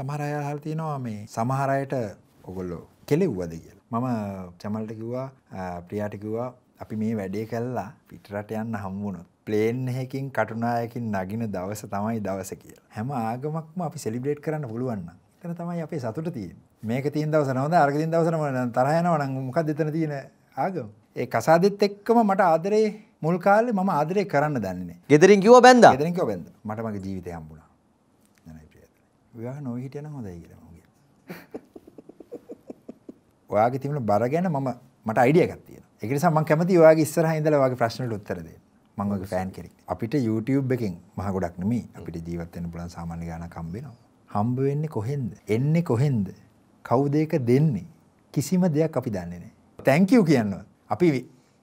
සමහරය හල් තියෙනවා මේ සමහරයට ඔගොල්ලෝ කෙලෙව්වද කියලා මම චමල්ට කිව්වා ප්‍රියාටිකිවා අපි මේ වැඩේ කල්ලා පිටරට යන්න හම්බුණොත් ප්ලේන් හැකින් කටුනායකින් නගින දවස තමයි දවස කියලා හැම ආගමක්ම අපි සෙලිබ්‍රේට් කරන්න පුළුවන්න තන තමයි අපේ සතුට තියෙන් මේක තින් දවස නොද අර්ගතින් දවසන තරයනවන මොකක් දෙතන තියෙන ආගම ඒ කසාදෙත් එක්කම මට ආදරේ මුල් කාලේ මම ආදරේ කරන්න දන්නේ ගෙදරින් කිව්ව බැන්ද ගෙදරින් කිව්ව බැන්ද මට මගේ ජීවිතය හම්බුණා විවාහ නොවී හිටියනම් හොඳයි කියලා මම කියනවා. ඔයාගේ තිබුණ බර ගැන මම මට අයිඩියා එකක් තියෙනවා. ඒක නිසා මම කැමතියි ඔයාගේ ඉස්සරහා ඉඳලා ඔයාගේ ප්‍රශ්නවලට උත්තර දෙන්න. මම ඔයාගේ ෆෑන් කෙනෙක්. අපිට YouTube එකෙන් මහ ගොඩක් නෙමෙයි අපිට ජීවත් වෙන්න පුළුවන් සාමාන්‍ය ගාණක් හම්බ වෙනවා. හම්බ වෙන්නේ කොහෙන්ද? එන්නේ කොහෙන්ද? කවුද ඒක දෙන්නේ? කිසිම දෙයක් අපි දන්නේ නැහැ. Thank you කියනවා. අපි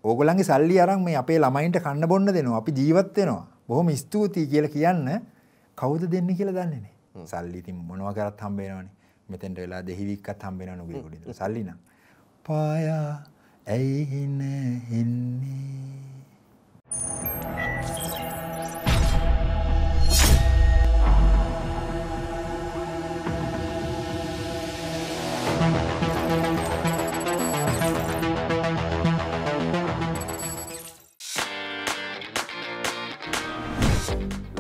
ඕගොල්ලන්ගේ සල්ලි අරන් මේ අපේ ළමයින්ට කන්න බොන්න දෙනවා. අපි ජීවත් වෙනවා. බොහොම ස්තුතියි කියලා කියන්න කවුද දෙන්නේ කියලා දන්නේ නැහැ. සල්ලිතින් මොනවකරත් හම්බේෙනවන මෙතැන්ට වෙලා දෙහිවික්කත් හම්බෙන නොගෙකුට සල්ලින පායා ඇයිහින්න හෙන්නේ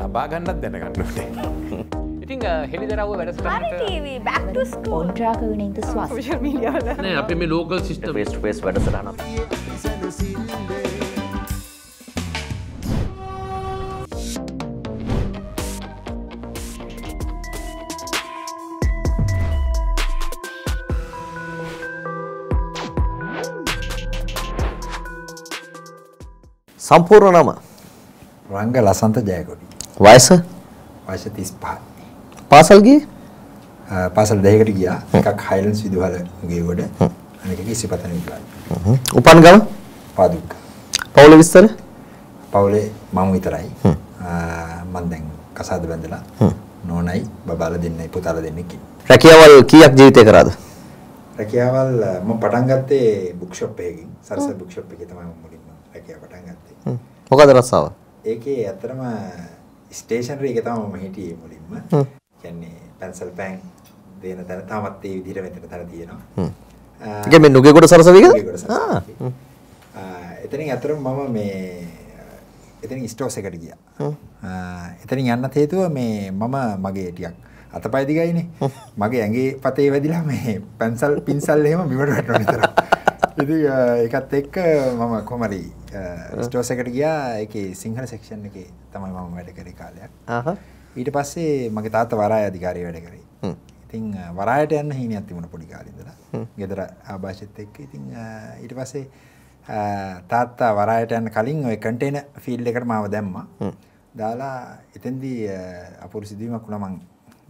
ලබාගන්නත් දැනගන්න හෙළිදරව වැඩසට ඔන්ට්‍රාකනද ස්වාස අප මේ ලෝකල් සිිට ේස්ට පේස් වැඩසරන සම්පූර්ණ නම රංග ලසන්ත ජයකොඩි වයස වයස තිස් පහත් පාසල් ගියේ පාසල් 10කට ගියා එකක් හයිලන්ඩ්ස් විදුහල ගියවඩ අනෙක කිසිපතන විදුහල උපන් ගම පාදුක්ක පවුල විස්තර පවුලේ මම විතරයි මම දැන් කසාද බැඳලා නෝනයි බබාලා දෙන්නයි පුතාලා දෙන්නෙක් රැකියාවල් කීයක් ජීවිතේ කරාද රැකියාවල් මම පටන් ගත්තේ බුක් ෂොප් එකකින් සරස බුක් ෂොප් එකේ තමයි මම මුලින්ම රැකියාව පටන් ගත්තේ මොකද රස්සාව ඒකේ ඇත්තටම ස්ටේෂනරි එක තමයි මම හිටියේ මුලින්ම කියන්නේ පැන්සල් පෑන් දෙන තැන තාමත් ඒ විදිහට මෙතන තර තියෙනවා. හ්ම්. ඒ කියන්නේ නුගේගොඩ සරසවිගේද? ආ. එතනින් අතරම මම මේ එතනින් ස්ටෝස් එකට ගියා. එතනින් යන්න හේතුව මේ මම මගේ ටිකක් අතපය දිගයිනේ. මගේ ඇඟේ පතේ වැදිලා මේ පැන්සල් පින්සල් එහෙම බිමට වැටෙනවා විතර. ඉතින් ඒකත් එක්ක මම කොමරි ස්ටෝස් එකට ගියා. ඒකේ සිංහල සෙක්ෂන් එකේ තමයි මම වැඩ කරේ කාලයක්. ආහා. ඊට පස්සේ මගේ තාත්ත වරාය අධිකාරී වැඩ කරේ ඉතින් වරායට යන්න හීනයක් තිබුණ පොඩි කාලේ ඉඳලා ගෙදර ආభాෂෙත් එක්ක ඉතින් ඊට පස්සේ තාත්තා වරායට යන්න කලින් ওই කන්ටේනර් ෆීල්ඩ් එකට මාව දැම්මා දාලා එතෙන්දී අපූර්ව සිදුවීමක් වුණා මං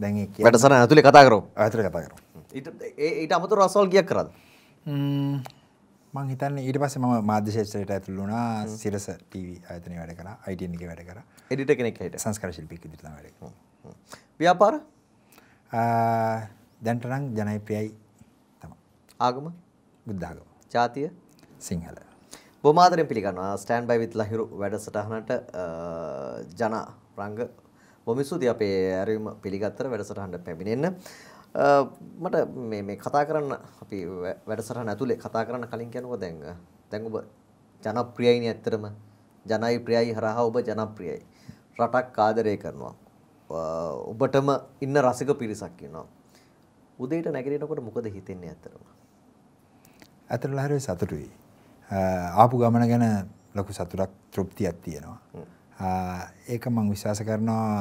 දැන් ඒ වැඩසටහන ඇතුලේ කතා කරමු ඇතුලේ කතා කරමු ඊට ඊට අමතරව රසවල් ගියක් කරාද මං හිතන්න ඊට පස්ස ම මාධ්‍යශේත්‍රයට ඇතුළ වුණා සිරස ටව අතන වැඩ කර අයිටක වැඩ කර එඩිට කෙනෙක් හට සංස්කරශිල්පි දිර වැඩ ව්‍යාපාර දැන්ටරං ජනයිප්‍රියයි තම ආගම බුද්ධාගම ජාතිය සිංහල බොමාදරෙන් පිළිගන්නවා ස්ටෑන් බයිවිත් ලහිරු වැඩසටහනට ජන රංග බොමිසුද අපේ ඇරම පිළිගත්තර වැඩසටහන්ට පැමිණෙන්න්න මට මේ මේ කතා කරන්න අපි වැඩසටහන ඇතුලේ කතා කරන්න කලින් කියනකො දැන් දැන් ඔබ ජනප්‍රියයිනේ ඇත්තටම ජනයි ප්‍රියයි හරහා ඔබ ජනප්‍රියයි රටක් ආදරය කරනවා ඔබටම ඉන්න රසික පිරිසක් ඉන්නවා උදේට නැගිටිනකොට මොකද හිතෙන්නේ ඇත්තටම ඇත්තටම හරි සතුටුයි ආපු ගමන ගැන ලොකු සතුටක් තෘප්තියක් තියෙනවා ඒක මම විශ්වාස කරනවා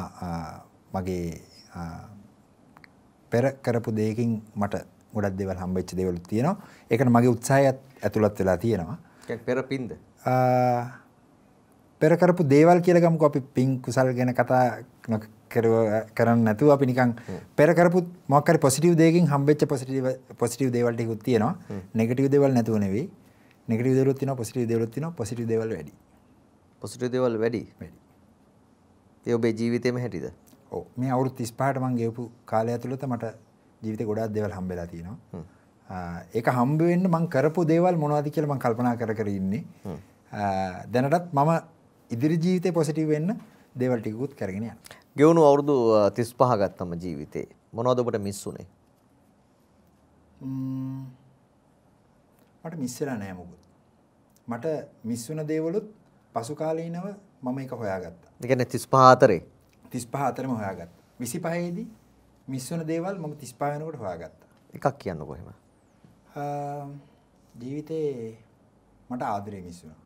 මගේ පෙර කරපු දෙයකින් මට ගොඩක් දේවල් හම්බෙච්ච දේවල් තියෙනවා. ඒකට මගේ උත්සාහයත් ඇතුළත් වෙලා තියෙනවා. පෙර පින්ද? පෙර කරපු දේවල් කියලා ගමුකෝ අපි පින් කුසල් ගැන කතා කරන්න නැතුව අපි නිකන් පෙර කරපු මොකක් හරි පොසිටිව් දෙයකින් හම්බෙච්ච පොසිටිව් පොසිටිව් දේවල් ටිකුත් තියෙනවා. නෙගටිව් දේවල් නැතුව නෙවෙයි. නෙගටිව් දේවලුත් තියෙනවා පොසිටිව් දේවලුත් තියෙනවා. පොසිටිව් දේවල් වැඩි. පොසිටිව් දේවල් වැඩි. වැඩි. ඒ ඔබේ ජීවිතේම හැටිද? මේ අවුරුත් ඉස්පාට මං ගේපු කාලය ඇතුළත මට ජීවිත ගොඩාත් දෙවල් හම්බෙලා තියෙනවා ඒක හම්බවෙන්න මං කරපු දේවල් මොනවාද කියල මං කල්පනා කර කර ඉන්නේ දැනටත් මම ඉදිරි ජීවිතය පොසිටව වෙන්න දෙවල් ටිකුත් කරගෙන යන. ගෙවුණු අවුරුදු තිස් පහගත්තම ජීවිතේ මොනවද ඔබට මිස්සුනේ? මට මිස්සලා නෑ මොකද. මට මිස්සුන දේවලුත් පසු කාලීනව මම ඒක හොයාගත්තා. ඒ කියන්නේ 35 අතරේ 35 අතරම හොයාගත්තා. 25 දී මිස් වෙන දේවල් මම 35 වෙනකොට හොයාගත්තා. එකක් කියන්නකෝ එහෙම. ජීවිතේ මට ආදරේ මිස් වුණා.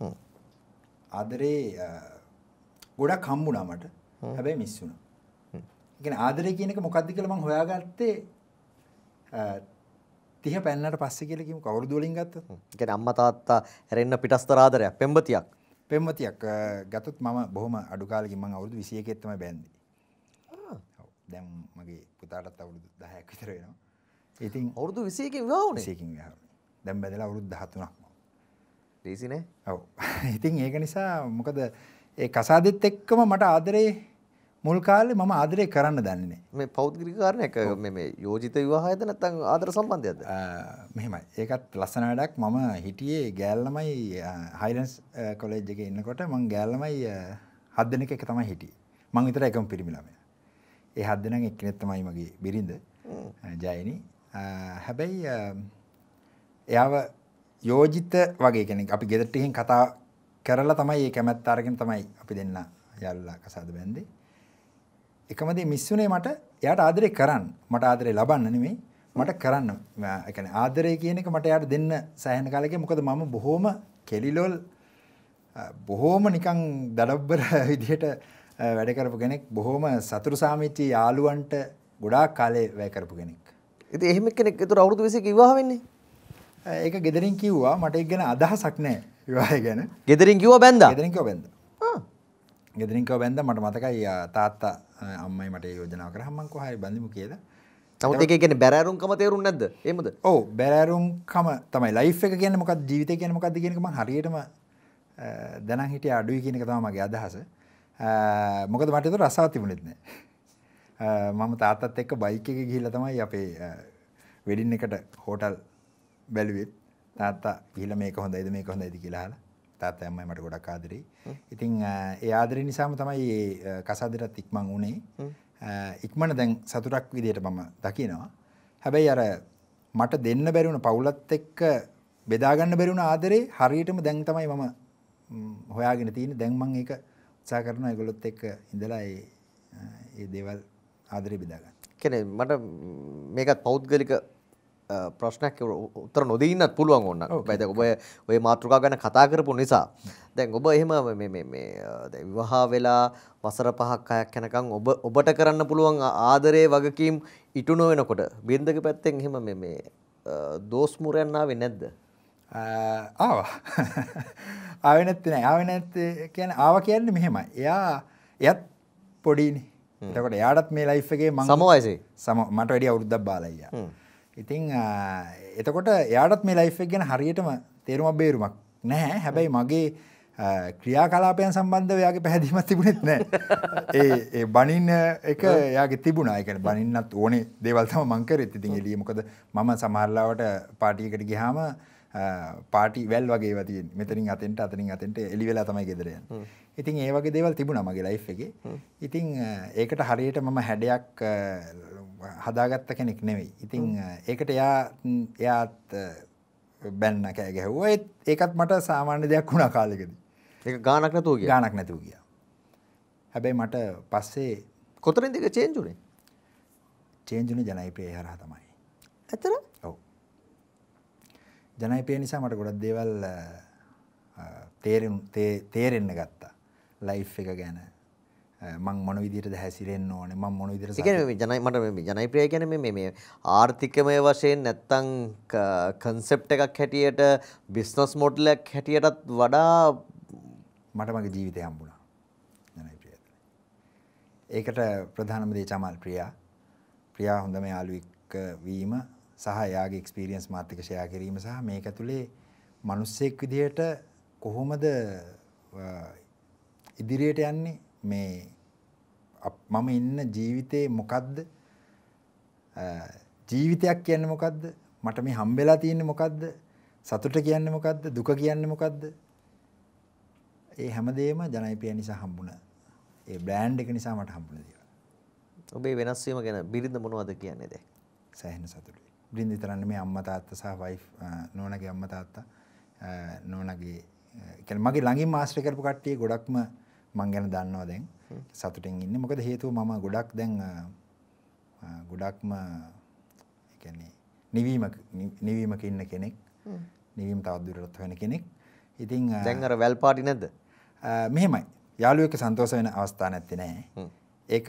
හ්ම්. ආදරේ ගොඩක් හම්බුණා මට. හැබැයි මිස් වුණා. හ්ම්. ඒ කියන්නේ ආදරේ කියන එක මොකක්ද කියලා මම හොයාගත්තේ 30 පැන්නට පස්සේ කියලා කිව්ව කවුරුද වලින් ගත්තද? ඒ කියන්නේ අම්මා තාත්තා හැරෙන්න පිටස්තර ආදරයක් පෙම්බතියක්. පෙම්වතියක් ගතොත් මම බොහොම අඩු කාලෙකින් මම අවුරුදු 21 ක් තමයි බැන්දේ. ආ. දැන් මගේ පුතාටත් අවුරුදු 10ක් විතර වෙනවා. ඉතින් අවුරුදු 21 කින් විවාහ වුණේ. 21 කින් විවාහ වුණේ. දැන් බැඳලා අවුරුදු 13ක් මම. දීසිනේ. ඔව්. ඉතින් ඒක නිසා මොකද ඒ කසාදෙත් එක්කම මට ආදරේ මුල් කාලේ මම ආදරය කරන්න දන්නේ නැහැ. මේ පෞද්ගලික කාරණයක් මේ යෝජිත විවාහයද නැත්නම් ආදර සම්බන්ධයක්ද? මෙහෙමයි. ඒකත් ලස්සන වැඩක්. මම හිටියේ ගෑල්ලමයි හයිලන්ඩ්ස් කොලෙජ් එකේ ඉන්නකොට මම ගෑල්ලමයි හත් දෙනෙක් එක තමයි හිටියේ. මම විතර එකම පිරිමි ළමයා. ඒ හත් දෙනාගෙන් එක්කෙනෙක් තමයි මගේ බිරිඳ ජයනි. හැබැයි එයාව යෝජිත වගේ කෙනෙක් අපි ගෙදරට ගිහින් කතා කරලා තමයි මේ කැමැත්ත අරගෙන තමයි අපි දෙන්න යල්ලා කසාද බැන්දේ. එකම දේ මිස් වුණේ මට එයාට ආදරේ කරන්න. මට ආදරේ ලබන්න නෙමෙයි. මට කරන්න. ඒ කියන්නේ ආදරේ කියන එක මට එයාට දෙන්න සෑහෙන කාලෙක මොකද මම බොහොම කෙලිලොල් බොහෝම නිකං දඩබ්බර විදිහට වැඩ කරපු කෙනෙක් බොහොම සතුරු සාමිච්චි යාළුවන්ට ගොඩාක් කාලේ වැය කරපු කෙනෙක්. ඉතින් එහෙම කෙනෙක් ඒතර අවුරුදු 20ක විවාහ වෙන්නේ. ඒක ගෙදරින් කිව්වා මට ඒක ගැන අදහසක් නැහැ විවාහය ගැන. ගෙදරින් කිව්වා බැන්දා. ගෙදරින් කිව්වා බැන්දා. ආ ගෙදරින්කව බැන්ද මට මතකයි තාත්තා අම්මයි මට යෝජනා කරා මං කොහරි බඳිමු කියලා. නමුත් ඒක කියන්නේ බැරෑරුම්කම තේරුන්නේ නැද්ද? එහෙමද? ඔව් බැරෑරුම්කම තමයි ලයිෆ් එක කියන්නේ මොකක්ද ජීවිතය කියන්නේ මොකක්ද කියන එක මං හරියටම දැනන් හිටිය අඩුයි කියන එක තමයි මගේ අදහස. මොකද මට ඒක රසාව තිබුණෙත් නැහැ. මම තාත්තත් එක්ක බයික් එකේ ගිහිල්ලා තමයි අපේ වෙඩින් එකට හෝටල් බැලුවේ. තාත්තා ගිහිල්ලා මේක හොඳයිද මේක හොඳයිද කියලා අහලා තාත්තා අම්මයි මට ගොඩක් ආදරෙයි. ඉතින් ඒ ආදරේ නිසාම තමයි මේ කසාදෙටත් ඉක්මන් උනේ. ඉක්මන දැන් සතුටක් විදියට මම දකිනවා. හැබැයි අර මට දෙන්න බැරි වුණ පවුලත් එක්ක බෙදා ගන්න බැරි වුණ ආදරේ හරියටම දැන් තමයි මම හොයාගෙන තියෙන්නේ. දැන් මම ඒක උත්සාහ කරනවා ඒගොල්ලොත් එක්ක ඉඳලා ඒ ඒ දේවල් ආදරේ බෙදා ගන්න. කියන්නේ මට මේකත් පෞද්ගලික ප්‍රශ්නයක් උත්තර නොදීන්නත් පුළුවන් ඔන්න ඇත ඔබ ඔය මාතෘකා ගැන කතා කරපු නිසා දැන් ඔබ එහෙම විවහා වෙලා වසර පහක් අයක් යැනකං ඔබ ඔබට කරන්න පුළුවන් ආදරය වගකීම් ඉටු නොවෙනකොට බින්දක පැත්තෙන් එහෙම මේ දෝස්මුරයන්නාවේ නැද්ද ආවා ආවනැත්ති නෑ ආවනැත්තේ කියන ආව කියන්න මෙහෙම එයා එයත් පොඩිනි එතකොට එයාටත් මේ ලයිෆ් එකේ මං සමවයසේ සම මට වැඩි අවුරුද්දක් බාලයියා ඉතිං එතකොට එයාටත් මේ ලයිෆ් ගැන හරියටම තේරුමක් බේරුමක් නැහැ හැබැයි මගේ ක්‍රියා කලාපයන් සම්බන්ධවයාගේ පැහැදිීමත් තිබුණෙත් නෑ ඒ බනින්න එක යාගේ තිබුණනායක බනින්නත් ඕනේ දේවල්තම මංකර ඉතිතින් එලියමකද මම සමහරලාවට පාටියකට ගිහාම පාටි වැල් වගේ වති මෙතරින් අතෙන්ට අතරින් අතෙන්ට එලිවෙලා තමයි ගෙදරය ඉතින් ඒවගේ දේවල් තිබුණ මගේ ලයි් එක ඉතිං ඒකට හරියට මම හැඩයක් හදාගත්ත කෙනෙක් නෙවෙයි. ඉතින් ඒකට එයා එයාත් බැන්න කෑ ගැහුවා. ඒකත් මට සාමාන්‍ය දෙයක් වුණා කාලෙකදී. ඒක ගානක් නැතුව ගියා. ගානක් නැතුව ගියා. හැබැයි මට පස්සේ කොතනින්ද ඒක චේන්ජ් වුනේ? චේන්ජ් වුනේ ජනයිපේ හරහා තමයි. ඇත්තද? ඔව්. ජනයිපේ නිසා මට ගොඩක් දේවල් තේරෙන්න ගත්තා. ලයිෆ් එක ගැන මං මොන විදිරට හැසිරෙන් ඕන ම මොන විදිර ජනයිමට ජනයිප්‍රිය ගැන මේ ආර්ථිකමය වශයෙන් නැත්තං කන්සෙප්ට එකක් හැටියට බිස්නස් මෝටලක් හැටියටත් වඩා මට මගේ ජීවිතය හම්බුණා ජනයිප්‍රිය ඒකට ප්‍රධානමදේ චමල් ප්‍රියා ප්‍රියා හොඳ මේ යාලුවක් වීම සහ යාගේ එක්ස්පිරියන්ස් මාර්ථික ෂයා කිරීම සහ මේක තුළේ මනුස්සෙක් විදියට කොහොමද ඉදිරියට යන්නේ මේ මම ඉන්න ජීවිතේ මොකද්ද ජීවිතයක් කියන්නේ මොකද්ද මට මේ හම්බෙලා තියෙන්නේ මොකද්ද සතුට කියන්නේ මොකද්ද දුක කියන්නේ මොකද්ද ඒ හැමදේම ජනයිපිය නිසා හම්බුණ ඒ බ්‍රෑන්ඩ් එක නිසා මට හම්බුණ දේවල් ඔබේ වෙනස් වීම ගැන බිරිඳ මොනවද කියන්නේ දැන් සෑහෙන සතුටුයි බිරිඳ විතරක් නෙමෙයි අම්මා තාත්තා සහ වයිෆ් නෝනාගේ අම්මා තාත්තා නෝනාගේ කියන්නේ මගේ ළඟින් මාස්ටර් කරපු කට්ටිය ගොඩක්ම මං ගැන දන්නවා දැන් සතුටින් ඉන්නේ මොකද හේතුව මම ගොඩක් දැන් ගොඩක්ම ඒ කියන්නේ නිවීමක නිවීමක ඉන්න කෙනෙක් නිවීම තවදුරටත් වෙන කෙනෙක් ඉතින් දැන් අර වැල් පාටි නැද්ද මෙහෙමයි යාළුවෙක් සන්තෝෂ වෙන අවස්ථා නැත්තේ නෑ ඒක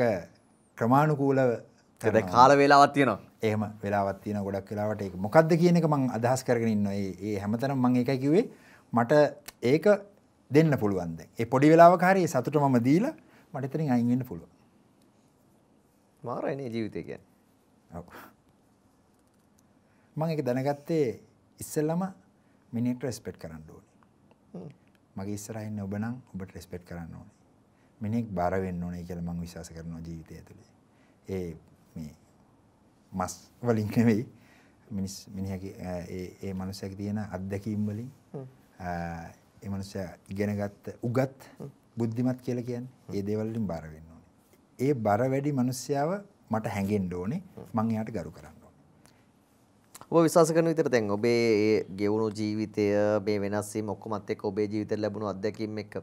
ක්‍රමානුකූලව දැන් කාල වේලාවක් තියෙනවා එහෙම වෙලාවක් තියෙන ගොඩක් වෙලාවට ඒක මොකද්ද කියන එක මම අදහස් කරගෙන ඉන්නවා ඒ හැමතැනම මම ඒකයි කිව්වේ මට ඒක දෙන්න පුළුවන්ද. ඒ පොඩි වෙලාවක හරි සතුට මම දීලා මට එතනින් අයින් වෙන්න පුළුවන්. මාරයිනේ ජීවිතය කියන්නේ. ඔව්. මම ඒක දැනගත්තේ ඉස්සෙල්ලම මිනිහෙක්ට රෙස්පෙක්ට් කරන්න ඕනේ. මගේ ඉස්සරහින් ඔබ නම් ඔබට රෙස්පෙක්ට් කරන්න ඕනේ. මිනිහෙක් බාර වෙන්න ඕනේ කියලා මම විශ්වාස කරනවා ජීවිතය ඇතුලේ. ඒ මේ මස් වලින් නෙවෙයි මිනිස් මිනිහගේ ඒ ඒ මනුස්සයෙක් තියෙන අත්දැකීම් වලින් ඒ මනුස්සයා ඉගෙනගත්ත උගත් බුද්ධිමත් කියලා කියන්නේ ඒ දේවල් වලින් බර වෙන්න ඕනේ. ඒ බර වැඩි මනුස්සයාව මට හැංගෙන්න ඕනේ. මං එයාට ගරු කරන්න ඕනේ. ඔබ විශ්වාස කරන විදිහට දැන් ඔබේ ඒ ගෙවුණු ජීවිතය මේ වෙනස් වීම ඔක්කොමත් එක්ක ඔබේ ජීවිතේ ලැබුණු අත්දැකීම් එක්ක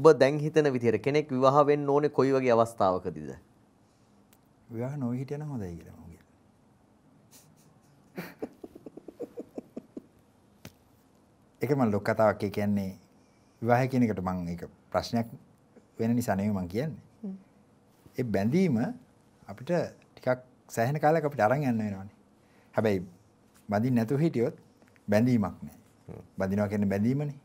ඔබ දැන් හිතන විදිහට කෙනෙක් විවාහ වෙන්න ඕනේ කොයි වගේ අවස්ථාවකදීද? විවාහ නොවී හිටියනම් හොඳයි කියලා මම කියනවා. එක මම ලොක් කතාවක් කියන්නේ විවාහය කියන එකට මම ඒක ප්‍රශ්නයක් වෙන නිසා නෙවෙයි මම කියන්නේ. ඒ බැඳීම අපිට ටිකක් සෑහෙන කාලයක් අපිට අරන් යන්න වෙනවානේ. හැබැයි බඳින්න නැතුව හිටියොත් බැඳීමක් නැහැ. බඳිනවා කියන්නේ බැඳීමනේ.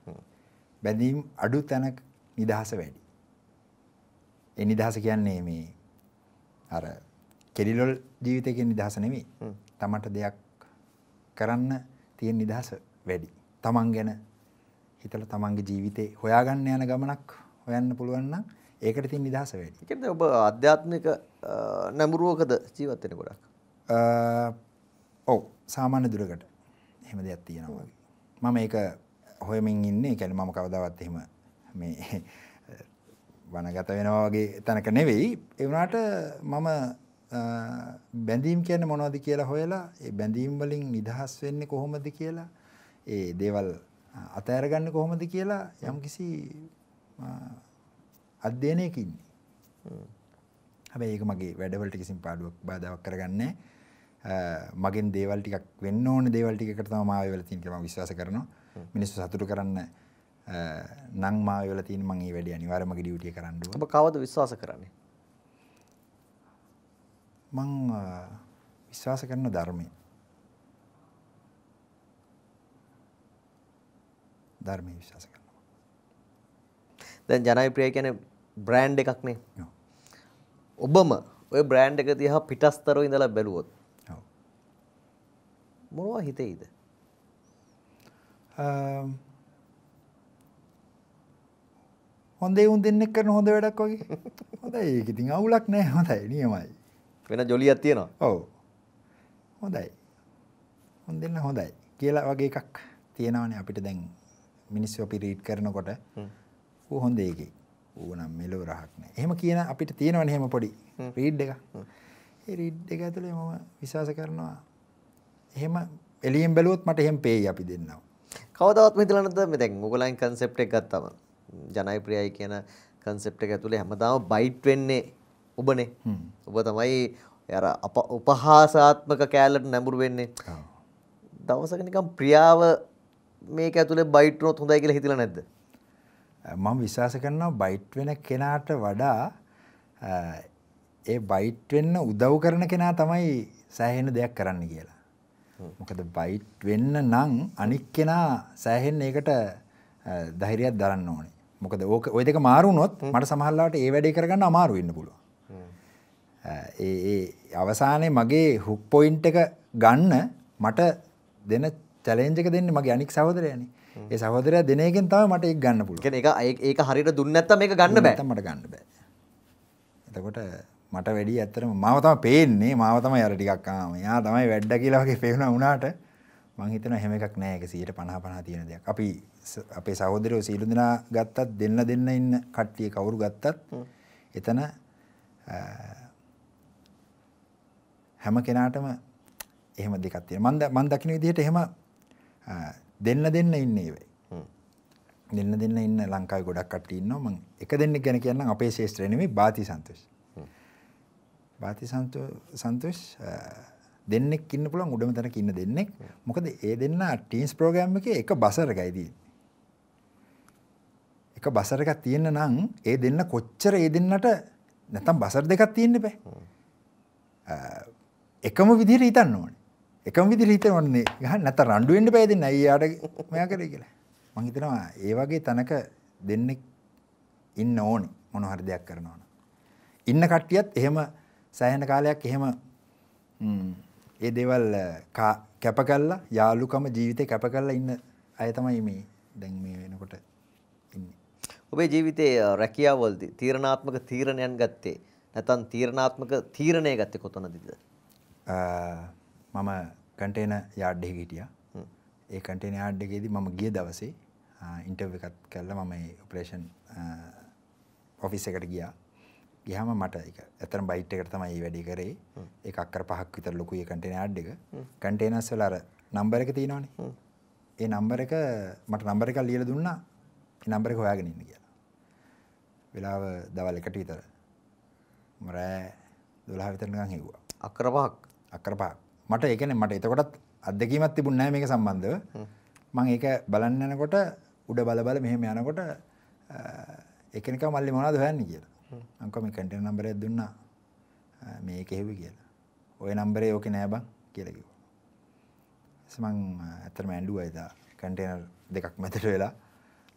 බැඳීම් අඩු තැනක නිදහස වැඩි. ඒ නිදහස කියන්නේ මේ අර කෙලිලොල් ජීවිතයකින් නිදහස නෙමෙයි. තමට දෙයක් කරන්න තියෙන නිදහස වැඩි. තමන් ගැන හිතල තමන්ගේ ජීවිතේ හොයාගන්න යන ගමනක් හොයන්න පුළුවන්න ඒකට තින් නිදහස වැඩි එකද ඔබ අධ්‍යාත්මික නැමුරුවකද ජීවත්වෙන ගොඩක් ඔව සාමාන්‍ය දුරකට එහෙම දෙයක් තියෙනවා මම ඒක හොයමින් ඉන්නේ කැන මම කවදාවත් එහෙම මේ වනගත වෙනවාගේ තැනක නෙවෙයි එවනාට මම බැඳීම් කියන මොනවද කියලා හොයලා ඒ බැඳීම් වලින් නිදහස් වෙන්නේ කොහොමද කියලා ඒ දේවල් අතෑරගන්න කොහොමද කියලා යම් කිසි අධ්‍යයනයක ඉන්නේ. හැබැයි ඒක මගේ වැඩවලට කිසිම පාඩුවක් බාධාවක් කරගන්නේ මගෙන් දේවල් ටිකක් වෙන්න ඕන දේවල් ටිකකට තමයි මාව වෙලා තියෙන්නේ කියලා මම විශ්වාස කරනවා. මිනිස්සු සතුටු කරන්න නම් මාව වෙලා තියෙන මම මේ වැඩේ අනිවාර්යයෙන්ම මගේ ඩියුටි එක කරන්න ඕන. ඔබ කවද විශ්වාස කරන්නේ? මං විශ්වාස කරන ධර්මයේ ධර්මයේ විශ්වාස කරනවා. දැන් ජනප්‍රිය කියන්නේ බ්‍රෑන්ඩ් එකක් නේ. ඔබම ඔය බ්‍රෑන්ඩ් එක දිහා පිටස්තරව ඉඳලා බැලුවොත්. ඔව්. මොනවා හිතෙයිද? හොඳේ උන් දෙන්නෙක් කරන හොඳ වැඩක් වගේ. හොඳයි ඒක ඉතින් අවුලක් නෑ හොඳයි නියමයි. වෙන ජොලියක් තියෙනවා. ඔව්. හොඳයි. හොඳ දෙන්න හොඳයි කියලා වගේ එකක් තියෙනවනේ අපිට දැන් මිනිස්සු අපි රීඩ් කරනකොට ඌ හොඳ එකේ. ඌ නම් මෙලෝ රහක් නෑ. එහෙම කියන අපිට තියෙනවනේ එහෙම පොඩි රීඩ් එකක්. ඒ රීඩ් එක ඇතුලේ මම විශ්වාස කරනවා එහෙම එළියෙන් බැලුවොත් මට එහෙම පේයි අපි දෙන්නව. කවදාවත් මෙතන නැද්ද මේ දැන් ඔයගලයන් concept එක ගත්තම ජනයිප්‍රියයි කියන concept එක ඇතුලේ හැමදාම බයිට් වෙන්නේ ඔබනේ. ඔබ තමයි අර උපහාසාත්මක කෑල්ලට නැඹුරු වෙන්නේ. දවසක නිකන් ප්‍රියාව මේක ඇතුළේ බයිට්නොත් හොඳයි කියලා හිතලා නැද්ද? මම විශ්වාස කරනවා බයිට් වෙන කෙනාට වඩා ඒ බයිට් වෙන්න උදව් කරන කෙනා තමයි සෑහෙන දෙයක් කරන්න කියලා. මොකද බයිට් වෙන්න නම් අනික් කෙනා සෑහෙන්න ඒකට ධෛර්යයක් දරන්න ඕනේ. මොකද ඕක ඔය දෙක මාරුනොත් මට සමහරලාට ඒ වැඩේ කරගන්න අමාරු වෙන්න පුළුවන්. ඒ අවසානයේ මගේ හුක් පොයින්ට් එක ගන්න මට දෙන චලෙන්ජක දෙන්න මගේ අනික් සහෝදරයන ඒ සහෝදරය දෙනයගෙන් තම මට එක් ගන්න පුළුව එක ඒක හරිට දුන්නත්ත මේ ගන්න බෑ මට ගන්න බෑ එතකොට මට වැඩි ඇත්තරම මවතම පේන්නේ මවතම යරටිකක්කාම යා තමයි වැඩ්ඩ කියලාගේ පෙවුණ වුණාට මංහිතන හෙම එකක් නෑක සියට පණහ පනා තියෙන දෙයක් අපි අපේ සහෝදරයෝ සීලු දෙනා ගත්තත් දෙන්න දෙන්න ඉන්න කට්ටිය කවුරු ගත්තත් එතන හැම කෙනාටම එහෙම දෙකත්තිය මන්ද මන් දකින විදිහට එහෙම දෙන්න දෙන්න ඉන්න ඒවයි. දෙන්න දෙන්න ඉන්න ලංකාව ගොඩක් කට ඉන්න ම එක දෙන්න ගැන කියන්න අපේ ශේෂත්‍රනමේ බාති සන්තුෂ. බාති සන්තුෂ් දෙන්නෙක් ඉන්න පුළන් උඩම තැන ඉන්න දෙන්නෙක් මොකද ඒ දෙන්න ටීන්ස් ප්‍රෝගෑම් එක එක බසර ගයිදී. එක බසරක තියෙන නම් ඒ දෙන්න කොච්චර ඒ දෙන්නට නැතම් බසර දෙකක් තියෙන්න්න බෑ. එකම විදිර හිතන්න ඕනේ එකම විදිහට හිතනවන්නේ ගහන්න නැත්නම් රණ්ඩු වෙන්න බෑ දෙන්න අයියාට මෙයා කරේ කියලා. මං හිතනවා ඒ වගේ තැනක දෙන්නෙක් ඉන්න ඕනේ මොන හරි දෙයක් කරනවා නම්. ඉන්න කට්ටියත් එහෙම සෑහෙන කාලයක් එහෙම ඒ දේවල් කැප කළා යාළුකම ජීවිතේ කැප කළා ඉන්න අය තමයි මේ දැන් මේ වෙනකොට ඉන්නේ. ඔබේ ජීවිතයේ රැකියාවල්දී තීරණාත්මක තීරණයන් ගත්තේ නැත්නම් තීරණාත්මක තීරණය ගත්තේ කොතනදද? මම කටේන යාඩ්ඩෙ හිටිය ඒ කටේන යාඩ්ඩගේදී මම ගිය දවසේ ඉන්ටර්ව එකත් කල්ල මම ඔපරේෂන් ඔෆිස් එකට ගියා ගහම මට එක ඇතරම් බයිට් එකට තමයි වැඩි කරේ ඒ අක්කර පහක් විතර ලොකුය කටේන අඩ් එක කටේනස්වල අර නම්බර එක තියෙනවානේ ඒ නම්බර එක මට නම්බර එකක් ලියල දුන්නා නම්බර එක හොයාගෙන ඉන්න කියලා වෙලාව දවල් එකට විතර මරෑ දොලා විතරනකං හිව්වා අක්කර පහක් අක්කර පහක් මට ඒකන මට එතකොටත් අදකීමත් තිබුණ නෑ මේක සම්බන්ධව මං ඒක බලන්න යනකොට උඩ බලබල මෙහෙම යනකොට එකනික මල්ලි මොනද හොයන්න කියලා අංකම කටෙන් නම්බරය දුන්නා මේ කෙහෙවි කියලා ඔය නම්බරේ ඕක නෑබං කියලකිව සමං ඇතරම ඇන්ඩුව අයිතා කටේනර් දෙකක් මැතට වෙලා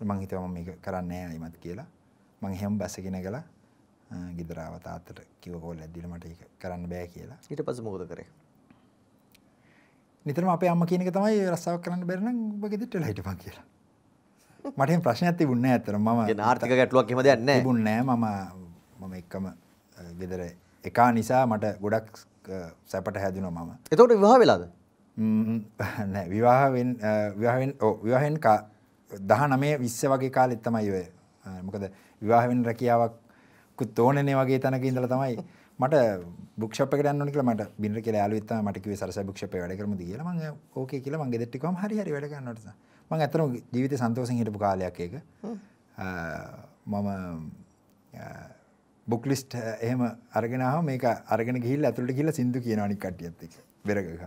මං හිතවම මේ කරන්නේ අනිමත් කියලා මං හෙම බැසගෙන කලා ගිදරාව තාත්තට කිවකෝල් ඇදදිලමට කරන්න බෑ කියලා ඊට පස මෝද කරේ නිතරම අපේ අම්ම කියන එක තමයි රස්සාවක් කරන්න බැරි නම් ඔබ ගෙදරට හිටපන් කියලා. මට එහෙම ප්‍රශ්නයක් තිබුණේ නැහැ අතන. මම ආර්ථික ගැටලුවක් එහෙම දෙයක් නැහැ. තිබුණේ නැහැ. මම මම එකම ගෙදර එකා නිසා මට ගොඩක් සැපට හැදුණා මම. එතකොට විවාහ වෙලාද? නෑ විවාහෙන් විවාහෙන් ඔව් විවාහෙන් 19 20 වගේ කාලෙත් තමයි ඔය. මොකද විවාහ වෙන රැකියාවක් කුත් ඕනනේ වගේ තැනක ඉඳලා තමයි මට බුක්ෂප් එකට යන්න ඕන කියලා මට බින්ර කියලා යාළුවෙක් තමයි මට කිව්වේ සරසයි බුක්ෂප් එකේ වැඩ කරමුද කියලා මම ඕකේ කියලා මම ගෙදරට ගිහම හරි හරි වැඩ ගන්නවට තමයි මම ඇත්තටම ජීවිතේ සන්තෝෂෙන් හිටපු කාලයක් ඒක මම බුක් ලිස්ට් එහෙම අරගෙන ආවම මේක අරගෙන ගිහිල්ලා අතුලට ගිහිල්ලා සින්දු කියන අනික් කට්ටියත් එක්ක බෙරගගහ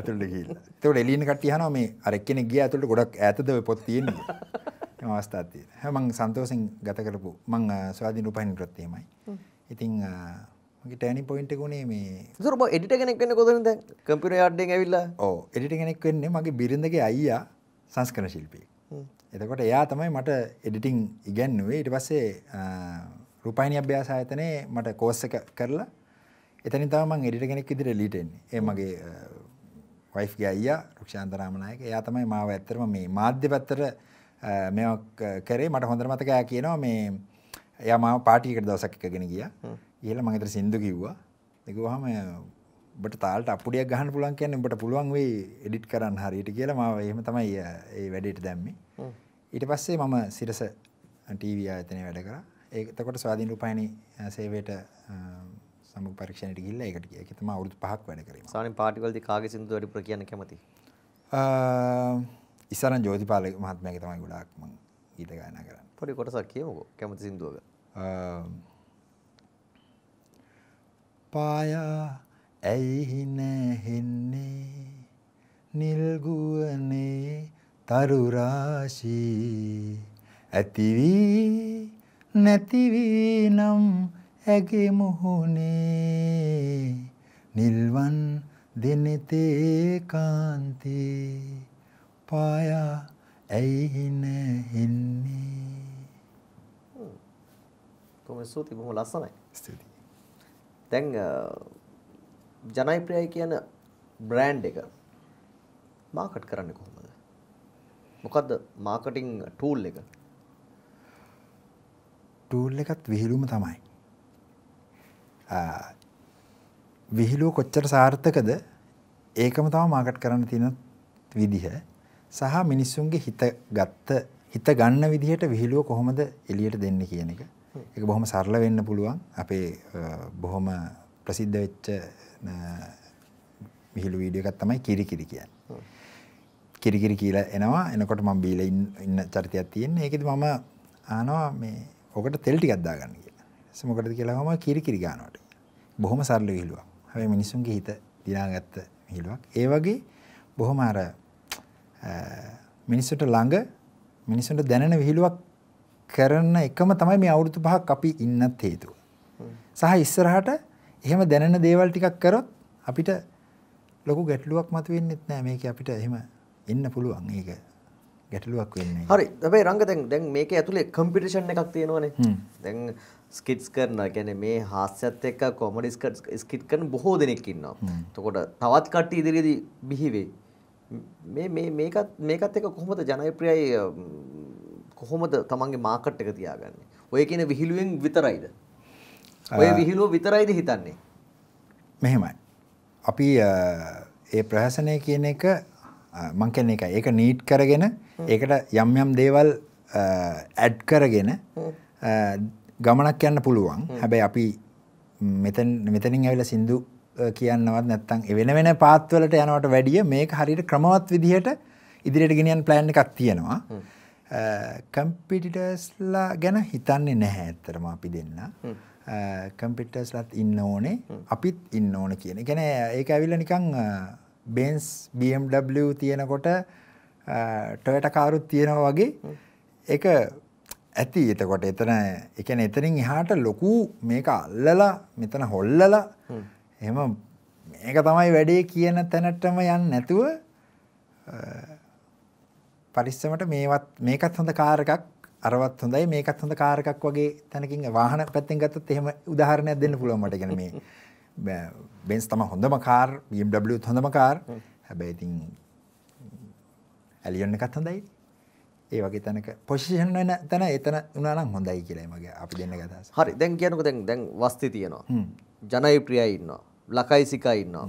අතුලට ගිහිල්ලා ඒතකොට එළියන කට්ටිය අහනවා මේ අර එක්කෙනෙක් ගියා අතුලට ගොඩක් ඈතද ඔය පොත් තියෙන්නේ මේ අවස්ථාවක් තියෙනවා මම සන්තෝෂෙන් ගත කරපු මම ස්වාධීන රූපහින් කරත් එහෙමයි ඉතිං මගේ ටෑනි පොයින්ට කුණේ මේ සුරබ එඩිට කෙනෙක් වෙන්න කොතනද කම්පියුටර් යාඩ්ඩෙන් ඇවිල්ලා ඕ එඩිට කෙනෙක් වෙන්නේ මගේ බිරිඳගේ අයියා සංස්කරණ ශිල්පී එතකොට එයා තමයි මට එඩිටිං ඉගැන්නුවේ ඊට පස්සේ රුපයිනි අභ්‍යාස ආයතනයේ මට කෝස් එක කරලා එතනින් තමයි මම එඩිටර් කෙනෙක් විදිහට ලීඩ් වෙන්නේ ඒ මගේ වයිෆ්ගේ අයියා රුක්ෂාන්තරාමනායක එයා තමයි මාව ඇත්තටම මේ මාධ්‍ය පැත්තට මේවා කරේ මට හොඳට මතකයි කියනවා මේ යම පාටිකට දවසක් එකගෙන ගිය ඉහල මගේත සිින්දු කිව්වා දෙකහම බට තාට අපපුඩිය ගහන් පුලන් කියන්න බට පුළුවන් වේ එඩිට් කරන්න හරියට කියලා මාව එහෙම තමයි ඒ වැඩට දැම්මි ඊට පස්සේ මම සිරස ටීව ආයතනය වැඩ කර ඒතකොට ස්වාධීන් රූපයනි සේවයට සම පරක්ෂණට ගිල්ල එකට කිය තම අවුදු පහක් වැඩ කරීම සාන පාටිවලද කාග සිදු වැඩි ප්‍ර කියන කැමති ඉස්සරන් ජෝතිපාල මහත්මයක තමයි ගොඩාක්ම ගීත ගයන කරන්න පොඩි කොටසක් කියමකෝ කැමති සිින්දුවක පායා ඇයි නැහෙන්නේ නිල්ගුවනේ තරු රාශී ඇතිවි නැතිවි නම් ඇගේ මුහුණේ නිල්වන් දෙනෙතේ කාන්ති පායා ඇයි නැහෙන්නේ බොහොම ස්තුතියි බොහොම ලස්සනයි. ස්තුතියි. දැන් ජනයිප්‍රියයි කියන බ්‍රෑන්ඩ් එක මාකට් කරන්නේ කොහොමද? මොකද්ද මාකටිං ටූල් එක? ටූල් එකත් විහිළුම තමයි. විහිළුව කොච්චර සාර්ථකද ඒකම තම මාකට් කරන්න තියෙන විදිහ සහ මිනිස්සුන්ගේ හිත ගත්ත හිත ගන්න විදිහට විහිළුව කොහොමද එලියට දෙන්න කියන එක එක බොහොම සරල වෙන්න පුළුවන් අපේ බොහොම ප්‍රසිද්ධ වෙච්ච විහිළු වීඩියෝ එකක් තමයි කිරිකිරි කියන්නේ. කිරිකිරි කියලා එනවා එනකොට මම බීලා ඉන්න චරිතයක් තියෙන්නේ. ඒකෙදි මම අහනවා මේ ඔකට තෙල් ටිකක් දාගන්න කියලා. ඊටසේ මොකටද කියලා මම කිරිකිරි ගන්නවට. බොහොම සරල විහිළුවක්. හැබැයි මිනිසුන්ගේ හිත දිනාගත්ත විහිළුවක්. ඒ වගේ බොහොම අර මිනිස්සුන්ට ළඟ මිනිසුන්ට දැනෙන විහිළුවක් කරන එකම තමයි මේ අවුරුදු පහක් අපි ඉන්නත් හේතුව. සහ ඉස්සරහට එහෙම දැනෙන දේවල් ටිකක් කරොත් අපිට ලොකු ගැටලුවක් මතුවෙන්නෙත් නෑ මේක අපිට එහෙම එන්න පුළුවන් ඒක ගැටලුවක් වෙන්නේ. හරි. හැබැයි රංග දැන් දැන් මේකේ ඇතුලේ කම්පිටිෂන් එකක් තියෙනවනේ. දැන් ස්කිට්ස් කරන කියන්නේ මේ හාස්‍යත් එක්ක කොමඩි ස්කිට් කරන බොහෝ දෙනෙක් ඉන්නවා. එතකොට තවත් කට්ටිය ඉදිරියේදී බිහි වෙයි. මේ මේ මේකත් මේකත් එක්ක කොහොමද ජනප්‍රියයි කොහොමද තමන්ගේ මාකට් එක තියාගන්නේ? ඔය කියන විහිළුවෙන් විතරයිද? ඔය විහිළුව විතරයිද හිතන්නේ? මෙහෙමයි. අපි ඒ ප්‍රහසනය කියන එක මං කියන්නේ එකයි. ඒක නීඩ් කරගෙන ඒකට යම් යම් දේවල් ඇඩ් කරගෙන ගමනක් යන්න පුළුවන්. හැබැයි අපි මෙතන මෙතනින් ඇවිල්ලා සින්දු කියන්නවත් නැත්තම් වෙන වෙන පාත්වලට යනවට වැඩිය මේක හරියට ක්‍රමවත් විදිහට ඉදිරියට ගෙනියන්න ප්ලෑන් එකක් තියෙනවා. කම්පිටිටර්ස්ලා ගැන හිතන්නේ නැහැ ඇත්තටම අපි දෙන්න. කම්පිටර්ස්ලත් ඉන්න ඕනේ අපිත් ඉන්න ඕන කියන. ගැන ඒක ඇවිල්ල නිකං බෙන්ස් BMW තියෙනකොට ටොයට කාරුත් තියෙනවා වගේ එක ඇති එතකොට එතන එකන එතනින් එහාට ලොකු මේක අල්ලලා මෙතන හොල්ලලා එම මේක තමයි වැඩේ කියන තැනටම යන්න නැතුව පරිස්සමට මේවත් මේකත් හොඳ කාරකක් අරවත් හොඳයි මේකත් හොඳ කාරකක් වගේ තැනකින් වාහන පැත්තෙන් ගත්තොත් එහෙම උදාහරණයක් දෙන්න පුළුවන් මට කියන්නේ මේ බෙන්ස් තමයි හොඳම කාර් BMW හොඳම කාර් හැබැයි ඉතින් ඇලියන් එකත් හොඳයි ඒ වගේ තැනක පොසිෂන් වෙන තැන එතන වුණා නම් හොඳයි කියලායි මගේ අපි දෙන්න ගතස හරි දැන් කියනකො දැන් දැන් වස්ති තියෙනවා ජනයි ප්‍රියයි ඉන්නවා ලකයි සිකයි ඉන්නවා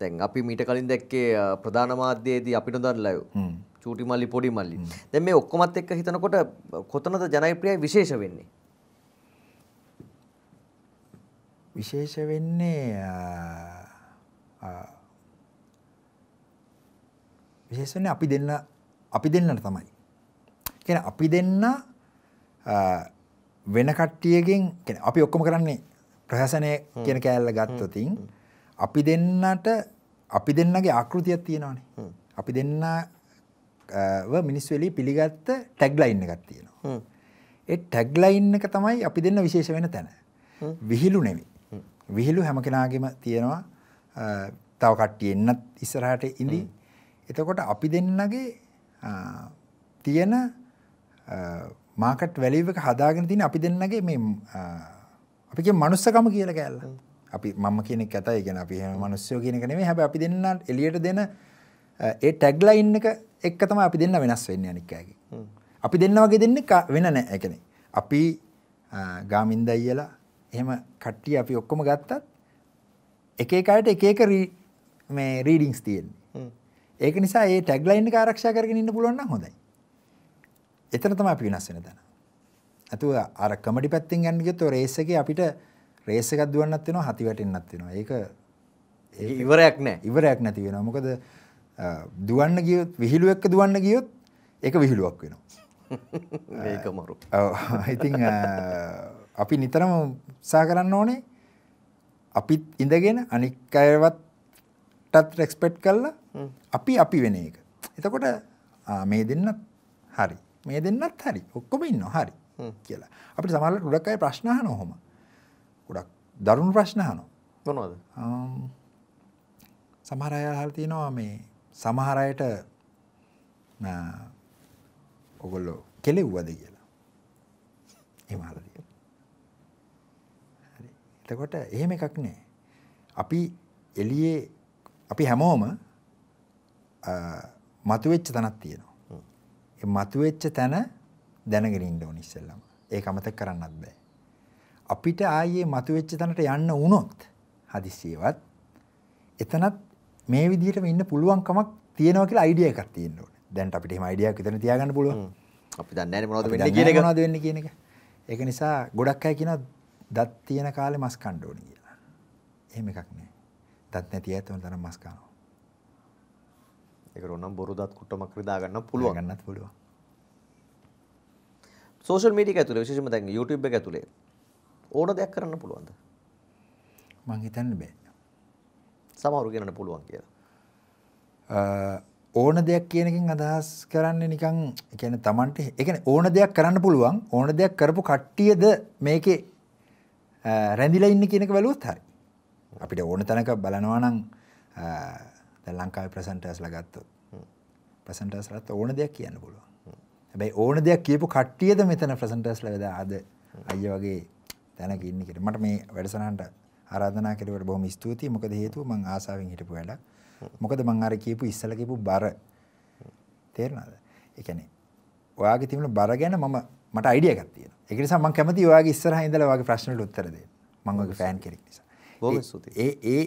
දැන් අපි මීට කලින් දැක්කේ ප්‍රධාන මාධ්‍යයේදී අපි නොදන්නලයෝ චූටි මල්ලි පොඩි මල්ලි. දැන් මේ ඔක්කොමත් එක්ක හිතනකොට කොතනද ජනප්‍රියයි විශේෂ වෙන්නේ? විශේෂ වෙන්නේ විශේෂ වෙන්නේ අපි දෙන්න අපි දෙන්නට තමයි. කියන්නේ අපි දෙන්න වෙන කට්ටියකින් කියන්නේ අපි ඔක්කොම කරන්නේ ප්‍රහසනය කියන කෑල්ල ගත්තොතින් අපි දෙන්නට අපි දෙන්නගේ ආකෘතියක් තියෙනවානේ. අපි දෙන්න මිනිස්වෙලි පිළිගත්ත ටැග්ලයින් එකක් තියෙනවා. ඒ ටැග්ලයින් එක තමයි අපි දෙන්න විශේෂ වෙන තැන. විහිලු නෙමි. විහිලු හැම කෙනාගෙම තියෙනවා තව කට්ටිය එන්නත් ඉස්සරහට ඉඳී. එතකොට අපි දෙන්නගේ තියෙන මාකට් වැලිව එක හදාගෙන තියෙන අපි දෙන්නගේ මේ අපි කිය මනුස්සකම කියලා කෑල්ල. අපි මම කෙනෙක් ඇතයි කියන අපි එහෙම මිනිස්සු කියන එක නෙමෙයි. හැබැයි අපි දෙන්නා එළියට දෙන ඒ ටැග්ලයින් එක එක්ක තම අපි දෙන්න වෙනස් වෙන්න අනික්කෑගේ අපි දෙන්න වගේ දෙන්න වෙන නෑ එකනෙ අපි ගාමින්ද අයියලා එහෙම කට්ටිය අපි ඔක්කොම ගත්තත් එකකායට එකක මේ රීඩිංස් තියෙන්නේ ඒක නිසා ඒ ටැග්ලයින් ආරක්ෂ කරගෙන ඉන්න පුළුවන් හොඳයි එතන තම අපි වෙනස් වෙන තැන ඇතුව අර කමඩි පැත්තිෙන් ගන්නග තො රේසක අපිට රේසකත් දුවන්නත් වෙනවා හතිවැටෙන්න්නත් වෙනවා ඒක ඉවරයක් නෑ ඉවරයක් නැති වෙන මොකද දුවන්න ගියොත් විහිළුව එක්ක දුවන්න ගියොත් ඒක විහිළුවක් වෙනවා ඒක මරු ඉතිං අපි නිතරම උත්සා කරන්න ඕනේ අපිත් ඉඳගෙන අනික් අයවත් ටත් රෙක්ස්පෙට් කල්ලා අපි අපි වෙන එක එතකොට මේ දෙන්නත් හරි මේ දෙන්නත් හරි ඔක්කොම ඉන්න හරි කියලා අපි සමල්ල ගොඩක්කයි ප්‍රශ්නහන හොම ගොඩක් දරුණු ප්‍රශ්නහනෝ මොනවද සමහර අය හල් තියෙනවා මේ සමහර අයට ඔගොල්ලෝ කෙලෙව්වද කියලා. එහෙම අහලා තියෙනවා. හරි. එතකොට එහෙම එකක් නෑ. අපි එළියේ අපි හැමෝම මතුවෙච්ච තැනක් තියෙනවා. ඒ මතුවෙච්ච තැන දැනගෙන ඉන්න ඕනි ඉස්සෙල්ලම. ඒක අමතක කරන්නත් බෑ. අපිට ආයේ මතුවෙච්ච තැනට යන්න වුණොත් හදිසියෙවත් එතනත් මේ විදිහටම ඉන්න පුළුවන්කමක් තියෙනවා කියලා අයිඩිය එකක් තියෙන්න ඕනේ. දැන් අපිට එහෙම අයිඩියක් විතර තියාගන්න පුළුවන්. අපි දන්නේ නැහැ මොනවද වෙන්නේ කියන එක. මොනවද වෙන්නේ කියන එක. ඒක නිසා ගොඩක් අය කියනවා දත් තියෙන කාලේ මස් කන්න ඕනේ කියලා. එහෙම එකක් නෑ. දත් නැති ඇතම තරම් මස් කනවා. ඒක රොනම් බොරු දත් කුට්ටමක් රිදා ගන්න පුළුවන්. ගන්නත් පුළුවන්. සෝෂල් මීඩියා එක ඇතුලේ විශේෂයෙන්ම දැන් YouTube එක ඇතුලේ ඕන දෙයක් කරන්න පුළුවන්ද? මං හිතන්නේ බෑ. සමහරු කියන්න පුළුවන් කියලා. ඕන දෙයක් කියනකින් අදහස් කරන්නේ නිකන් කියන්නේ Tamanට ඒ කියන්නේ ඕන දෙයක් කරන්න පුළුවන් ඕන දෙයක් කරපු කට්ටියද මේකේ රැඳිලා ඉන්නේ කියන එක බැලුවොත් හරි. අපිට ඕන තැනක බලනවා නම් දැන් ලංකාවේ ප්‍රසන්ටර්ස්ලා ගත්තොත් ප්‍රසන්ටර්ස්ලාත් ඕන දෙයක් කියන්න පුළුවන්. හැබැයි ඕන දෙයක් කියපු කට්ටියද මෙතන ප්‍රසන්ටර්ස්ලා වේද අද අයියා වගේ තැනක ඉන්නේ කියලා. මට මේ වැඩසටහනට ආරාධනා කෙරුවට බොහොම ස්තුතියි. මොකද හේතුව මං ආසාවෙන් හිටපු වැඩක්. මොකද මං අර කියපු ඉස්සලා කියපු බර තේරෙනවද? ඒ කියන්නේ ඔයාගේ තිබුණ බර ගැන මම මට අයිඩියා එකක් තියෙනවා. ඒක නිසා මං කැමතියි ඔයාගේ ඉස්සරහා ඉඳලා ඔයාගේ ප්‍රශ්නවලට උත්තර දෙන්න. මං ඔයාගේ ෆෑන් කෙනෙක් නිසා. බොහොම ස්තුතියි. ඒ ඒ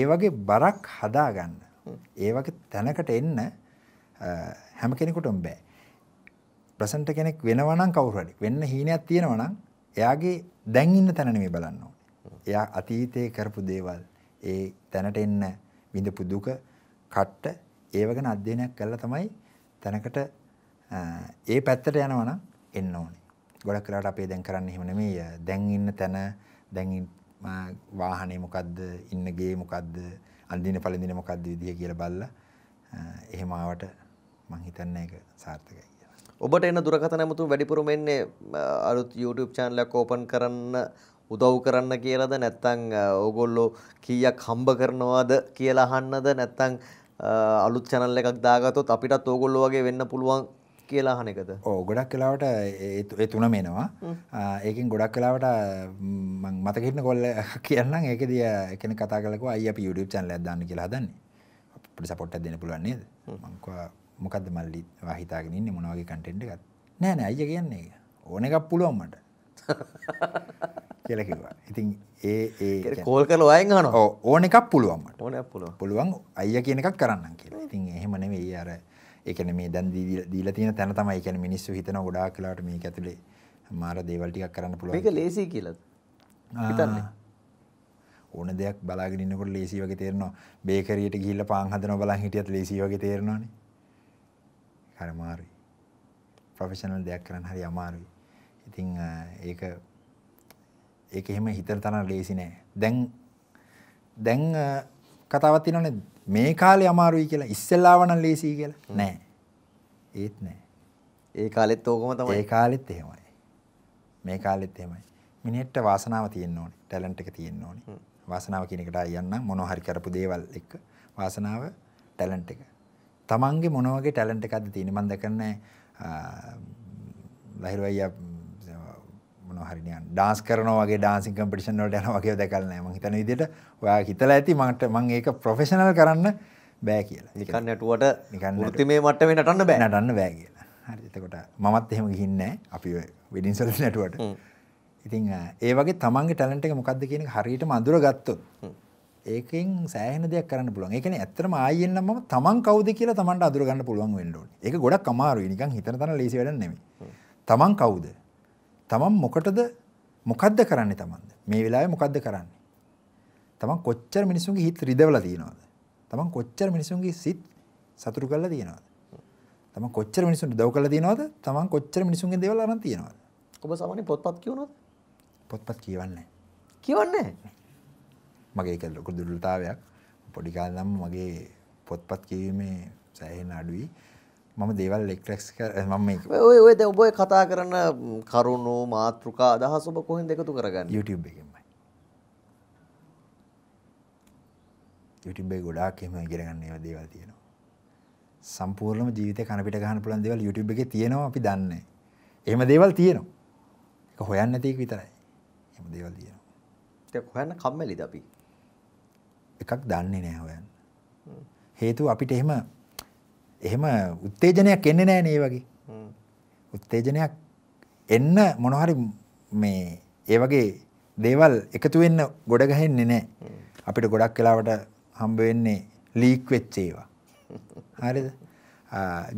ඒ වගේ බරක් හදාගන්න. ඒ වගේ තැනකට එන්න හැම කෙනෙකුටම බෑ. ප්‍රසන්ට කෙනෙක් වෙනවා නම් කවුරු හරි වෙන්න හීනයක් තියෙනවා නම් එයාගේ දැන් ඉන්න තැන නෙමෙයි බලන්න ඕන. එයා අතීතයේ කරපු දේවල් ඒ තැනට එන්න විඳපු දුක කට්ට ඒව ගැන අධ්‍යයනයක් කරලා තමයි තැනකට ඒ පැත්තට යනවා නම් එන්න ඕනේ. ගොඩක් කරලාට අපේ දැන් කරන්නේ එහෙම නෙමෙයි. දැන් ඉන්න තැන දැන් වාහනේ මොකද්ද ඉන්න ගේ මොකද්ද අඳින පළඳින මොකද්ද විදිය කියලා බලලා එහෙම ආවට මම හිතන්නේ ඒක සාර්ථකයි කියලා. ඔබට එන දුරකථන ඇමතුම් වැඩිපුරම එන්නේ අලුත් YouTube channel එකක් open කරන්න උදව් කරන්න කියලාද නැත්තං ඕගොල්ලෝ කීයක් හම්බ කරනවාද කියලා අහන්නද නැත්තං අලුත් channel එකක් දාගත්තොත් අපිටත් ඕගොල්ලෝ වගේ වෙන්න පුළුවන් කියලා අහන එකද? ඔව් ගොඩක් වෙලාවට ඒ තුනම එනවා. ඒකෙන් ගොඩක් වෙලාවට මම මතක හිටින කොල්ල කියන්නම් ඒකෙදී කෙනෙක් කතා කරලා අයියා අපි YouTube channel එකක් දාන්න කියලා හදන්නේ. අපිට support එකක් දෙන්න පුළුවන් නේද? මම කිව්වා මොකද්ද මල්ලි ඔයා හිතාගෙන ඉන්නේ මොන වගේ content එකක්ද? නෑ නෑ අයියා කියන්නේ ඕන එකක් පුළුවන් මට. කියලා කිව්වා. ඉතින් ඒ ඒ කෝල් කරලා වයෙන් අහනවා. ඔව් ඕන එකක් පුළුවන් මට. ඕන එකක් පුළුවන්. පුළුවන් අයියා කියන එකක් කරන්නම් කියලා. ඉතින් එහෙම නෙමෙයි අර ඒ කියන්නේ මේ දැන් දීලා තියෙන තැන තමයි කියන්නේ මිනිස්සු හිතන ගොඩාක් කාලාට මේක ඇතුලේ මාර දේවල් ටිකක් කරන්න පුළුවන්. මේක ලේසි කියලාද? හිතන්නේ. ඕන දෙයක් බලාගෙන ඉන්නකොට ලේසි වගේ තේරෙනවා. බේකරියට ගිහිල්ලා පාන් හදනවා බලන් හිටියත් ලේසි වගේ තේරෙනවානේ. හරි මාරුයි. ප්‍රොෆෙෂනල් දෙයක් කරන්න හරි අමාරුයි. ඉතින් ඒක ඒක එහෙම හිතන තරම් ලේසි නෑ. දැන් දැන් කතාවක් තියෙනවනේ මේ කාලේ අමාරුයි කියලා ඉස්සෙල්ලාව නම් ලේසි කියලා. නෑ. ඒත් නෑ. ඒ කාලෙත් ඕකම තමයි. ඒ කාලෙත් එහෙමයි. මේ කාලෙත් එහෙමයි. මිනිහෙට වාසනාව තියෙන්න ඕනේ. ටැලන්ට් එක තියෙන්න ඕනේ. වාසනාව කියන එකට අයන්න මොනවා හරි කරපු දේවල් එක්ක වාසනාව ටැලන්ට් එක. තමන්ගේ මොන වගේ ටැලන්ට් එකක්ද තියෙන්නේ? මම දැකන්නේ ලහිරු අයියා මොනවා හරි නිකන් dance කරනවා වගේ dancing competition වලට යනවා වගේ දැකලා නැහැ මම හිතන විදිහට ඔයා හිතලා ඇති මට මම ඒක professional කරන්න බෑ කියලා. නිකන් නටුවට නිකන් වෘත්තිමය මට්ටමේ නටන්න බෑ. නටන්න බෑ කියලා. හරි. එතකොට මමත් එහෙම ගිහින් නැහැ. අපි වෙඩින්ස් වල නටුවට. ඉතින් ඒ වගේ තමන්ගේ ටැලන්ට් එක මොකක්ද කියන එක හරියටම අඳුර ගත්තොත් ඒකෙන් සෑහෙන දෙයක් කරන්න පුළුවන්. ඒ කියන්නේ ඇත්තටම ආයෙත් නම් මම තමන් කවුද කියලා තමන්ට අඳුර ගන්න පුළුවන් වෙන්න ඕනේ. ඒක ගොඩක් අමාරුයි. නිකන් හිතන තරම් ලේසි වැඩක් නෙමෙයි. තමන් කවුද? තමන් මොකටද මොකද්ද කරන්නේ තමන්ද? මේ වෙලාවේ මොකද්ද කරන්නේ? තමන් කොච්චර මිනිසුන්ගේ හිත රිදවලා තියනවද? තමන් කොච්චර මිනිසුන්ගේ සිත් සතුටු කරලා තියනවද? තමන් කොච්චර මිනිසුන්ට උදව් කරලා තියනවද? තමන් කොච්චර මිනිසුන්ගේ දේවල් අරන් තියනවද? ඔබ සාමාන්‍ය පොත්පත් කියවනවද? පොත්පත් කියවන්නේ නැහැ. කියවන්නේ නැහැ. මගේ ඒක ලොකු දුර්වලතාවයක්. පොඩි කාලේ නම් මගේ පොත්පත් කියවීමේ සෑහෙන අඩුයි. මම දේවල් එක්රැක්ස් කර මම ඔය ඔය දැන් ඔබ ඔය කතා කරන කරුණු මාතෘකා අදහස් ඔබ කොහෙන්ද එකතු කරගන්නේ YouTube එකෙන්මයි YouTube එකේ ගොඩාක් එහෙම ඉගෙන ගන්න ඒවා දේවල් තියෙනවා සම්පූර්ණම ජීවිතේ කන පිට ගන්න පුළුවන් දේවල් YouTube එකේ තියෙනවා අපි දන්නේ එහෙම දේවල් තියෙනවා ඒක හොයන්න නැති එක විතරයි එහෙම දේවල් තියෙනවා ඒක හොයන්න කම්මැලිද අපි එකක් දන්නේ නැහැ හොයන්න හේතුව අපිට එහෙම එහෙම උත්තේජනයක් එන්නේ නැහැ නේ වගේ. උත්තේජනයක් එන්න මොනහරි මේ ඒ වගේ දේවල් එකතු වෙන්න ගොඩ ගහෙන්නේ නැහැ. අපිට ගොඩක් වෙලාවට හම්බ වෙන්නේ ලීක් වෙච්ච ඒවා. හරිද?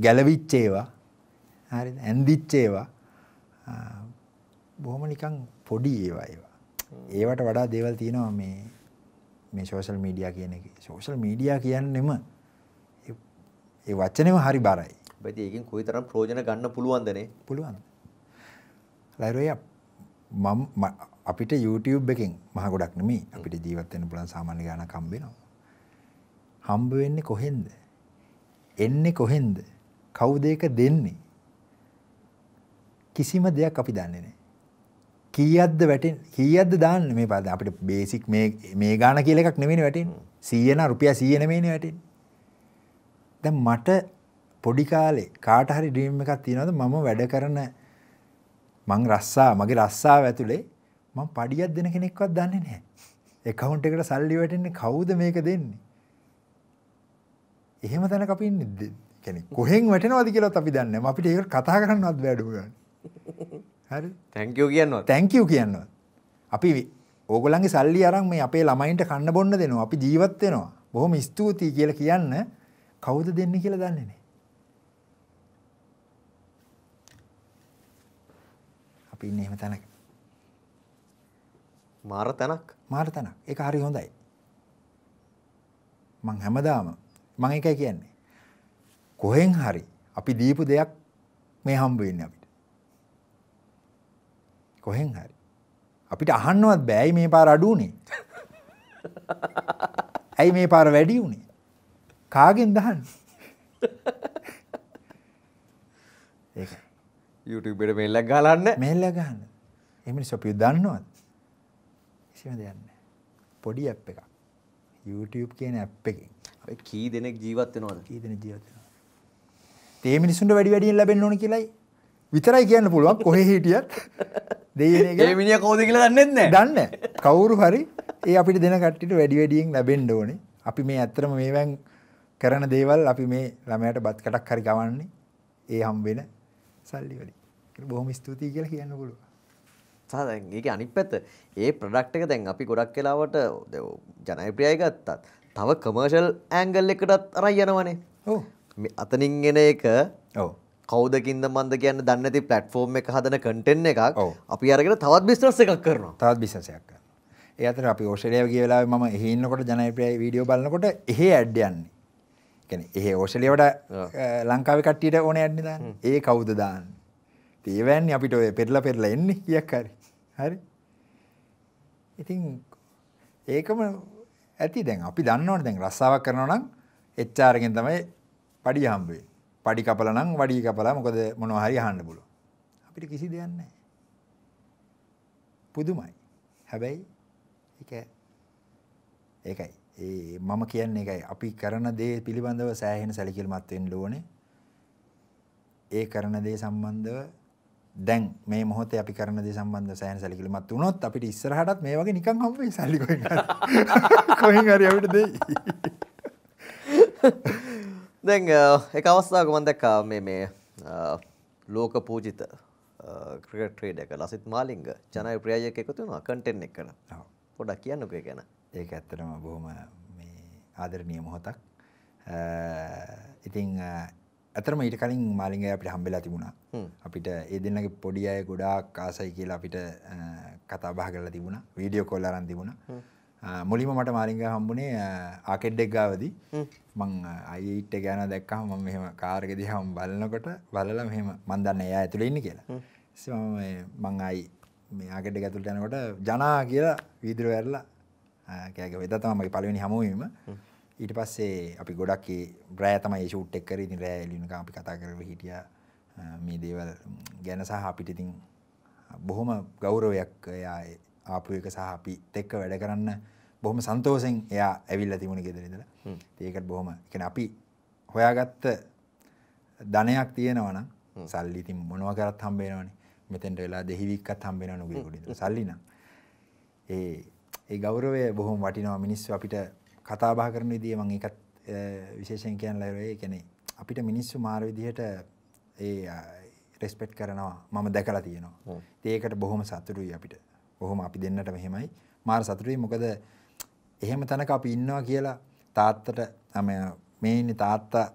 ගැලවිච්ච ඒවා. හරිද? ඇඳිච්ච ඒවා. බොහොම නිකන් පොඩි ඒවා ඒවා. ඒවට වඩා දේවල් තියෙනවා මේ මේ සෝෂල් මීඩියා කියන එක. සෝෂල් මීඩියා කියන්නෙම ඒ වචනයම හරි බරයි. බැති ඒකෙන් කොයිතරම් ප්‍රයෝජන ගන්න පුළුවන්දනේ? පුළුවන්. ලයිරෝය මම අපිට YouTube එකෙන් මහ ගොඩක් නෙමෙයි අපිට ජීවත් වෙන්න පුළුවන් සාමාන්‍ය ගාණක් හම්බ වෙනවා. හම්බ වෙන්නේ කොහෙන්ද? එන්නේ කොහෙන්ද? කවුද ඒක දෙන්නේ? කිසිම දෙයක් අපි දන්නේ නැහැ. කීයක්ද වැටෙන්නේ? කීයක්ද දාන්නේ මේ පාද අපිට බේසික් මේ මේ ගාණ කියලා එකක් නෙමෙයිනේ වැටෙන්නේ. 100 නා රුපියල් 100 නෙමෙයිනේ වැටෙන්නේ. දැන් මට පොඩි කාලේ කාට හරි ඩ්‍රීම් එකක් තියෙනවද මම වැඩ කරන මං රස්සා මගේ රස්සාව ඇතුලේ මං පඩියක් දෙන කෙනෙක්වත් දන්නේ නැහැ. account එකට සල්ලි වැටෙන්නේ කවුද මේක දෙන්නේ? එහෙම තැනක අපි ඉන්නේ. කියන්නේ කොහෙන් වැටෙනවද කියලාත් අපි දන්නේ නැහැ. අපිට ඒක කතා කරන්නවත් බෑඩුම ගන්න. හරි. thank you කියනවා. thank you කියනවා. අපි ඕගොල්ලන්ගේ සල්ලි අරන් මේ අපේ ළමයින්ට කන්න බොන්න දෙනවා. අපි ජීවත් වෙනවා. බොහොම ස්තුතියි කියලා කියන්න කවුද දෙන්නේ කියලා දන්නේ නැහැ. අපි ඉන්නේ එහෙම තැනක. මාර තැනක්. මාර තැනක්. ඒක හරි හොඳයි. මං හැමදාම මං එකයි කියන්නේ. කොහෙන් හරි අපි දීපු දෙයක් මේ හම්බ වෙන්නේ අපිට. කොහෙන් හරි. අපිට අහන්නවත් බෑයි මේ පාර අඩු උනේ. ඇයි මේ පාර වැඩි උනේ? කාගෙන් දහන් යුටබට මෙල්ලක් ගලන්න මෙල්ල ගන්න එමනි සොපිය දන්නවත් කිසිම දෙයන්න පොඩි ඇ් එකක් YouTube කියන ඇ් එකින් කී දෙනෙක් ජීවත්වනවද කී දෙන ජීවත්ව ඒ මිනිසුන්ට වැඩි වැඩියෙන් ලැබෙන් ඕන කියලයි විතරයි කියන්න පුළුවන් කොහෙ හිටියත් දේ මිනිිය කෝද කියලා දන්නෙන්න දන්න කවුරු හරි ඒ අපිට දෙන කට්ටිට වැඩි වැඩියෙන් ලැබෙන්ඩ ඕනේ අපි මේ ඇත්තරම මේවැන් කරන දේවල් අපි මේ ළමයට බත් කටක් හරි ගවන්නේ ඒ හම් වෙන සල්ලි වලින්. ඒක බොහොම ස්තුතියි කියලා කියන්න පුළුවන්. සාදා ඒක අනිත් පැත්ත ඒ ප්‍රොඩක්ට් එක දැන් අපි ගොඩක් වෙලාවට ජනප්‍රියයි ගත්තත් තව කමර්ෂල් ඇංගල් එකටත් අරයි යනවනේ. ඔව්. අතනින් එන එක ඔව්. කෞදකින්ද මන්ද කියන්න දන්නති පලට්ෆෝර්ම් එක හදන කටෙන් එකක් අපි අරගෙන තවත් බිස්නස් එකක් කරනවා තවත් බිසසයක් ඒ අතර අපි ඕෂලයාගේ වෙලා ම හෙන්නකොට ජනප්‍රය වීඩියෝ බලන්නකොට එහෙ ඇඩ්ඩයන්නේ කියන්නේ එහෙ ඕස්ට්‍රේලියාවට ලංකාවේ කට්ටියට ඕනේ යන්නේ දාන්න. ඒ කවුද දාන්නේ? ඒවැන්නේ අපිට ඔය පෙරලා පෙරලා එන්නේ කීයක් හරි. හරි. ඉතින් ඒකම ඇති දැන් අපි දන්නවනේ දැන් රස්සාවක් කරනවා නම් HR එකෙන් තමයි පඩිය හම්බ වෙන්නේ. පඩි කපලා නම් වඩි කපලා මොකද මොනවා හරි අහන්න බුලෝ. අපිට කිසි දෙයක් නැහැ. පුදුමයි. හැබැයි ඒක ඒකයි. ඒ මම කියන්නේ එකයි අපි කරන දේ පිළිබඳව සෑහෙන සැලකිලිමත් වෙන්න ඕනේ. ඒ කරන දේ සම්බන්ධව දැන් මේ මොහොතේ අපි කරන දේ සම්බන්ධව සෑහෙන සැලකිලිමත් වුණොත් අපිට ඉස්සරහටත් මේ වගේ නිකන් හම්බ වෙයි සල්ලි කොහෙන් හරි. කොහෙන් හරි අපිට දෙයි. දැන් එක අවස්ථාවක මම දැක්කා මේ මේ ලෝක පූජිත ක්‍රිකට් ට්‍රේඩර් ලසිත් මාලිංග ජනප්‍රියයෙක් එකතු වෙනවා කන්ටෙන්ට් එකකට. පොඩ්ඩක් කියන්නකෝ ඒ ගැන. ඒක ඇත්තටම බොහොම මේ ආදරණීය මොහොතක්. ඉතින් ඇතරම ඊට කලින් මාලිංගය අපිට හම්බෙලා තිබුණා. අපිට ඒ දෙන්නගේ පොඩි අය ගොඩාක් ආසයි කියලා අපිට කතා බහ කරලා තිබුණා. වීඩියෝ කෝල් අරන් තිබුණා. මුලින්ම මට මාලිංගය හම්බුනේ ආකෙඩ් එක ගාවදී. මං i8 එක යනවා දැක්කම මම මෙහෙම කාර් එක දිහාම බලනකොට බලලා මෙහෙම මන් දන්නේ එයා ඇතුලේ ඉන්නේ කියලා. ඉතින් මම මං ආයි මේ ආකෙඩ් එක ඇතුලට යනකොට ජනා කියලා වීදුර වැරලා කෑග වෙද තමගේ පලවෙනි හමුවීම ඊට පස්සේ අපි ගොඩක් බ්‍රෑතමයි ෂූට් එක් කර ඉති රෑලිනක අපි කතා කරව හිටිය මේ දේවල් ගැන සහ අපිටිතින් බොහොම ගෞරවයක් එයා ආපු එක සහ අපි තෙක්ක වැඩ කරන්න බොහොම සන්තෝසෙන් එයා ඇවිල්ල තිබුණ ගෙදරදල ඒකට බොහොම එකන අපි හොයාගත්ත ධනයක් තියෙනවන සල්ලිති මොනව කරත් හම්බේෙනවනේ මෙතැන්ට වෙලා දෙහිවික්කත් හම්බෙන නොගෙකුට සල්ලින ඒ ඒ ගෞරවය බොහොම වටිනවා මිනිස්සු අපිට කතා බහ කරන විදිය මම ඒකත් විශේෂයෙන් කියන්න ලැබුවේ ඒ කියන්නේ අපිට මිනිස්සු මාර විදිහට ඒ රෙස්පෙක්ට් කරනවා මම දැකලා තියෙනවා. ඉතින් ඒකට බොහොම සතුටුයි අපිට. බොහොම අපි දෙන්නට මෙහෙමයි. මාර සතුටුයි මොකද එහෙම තැනක අපි ඉන්නවා කියලා තාත්තට මේ ඉන්නේ තාත්තා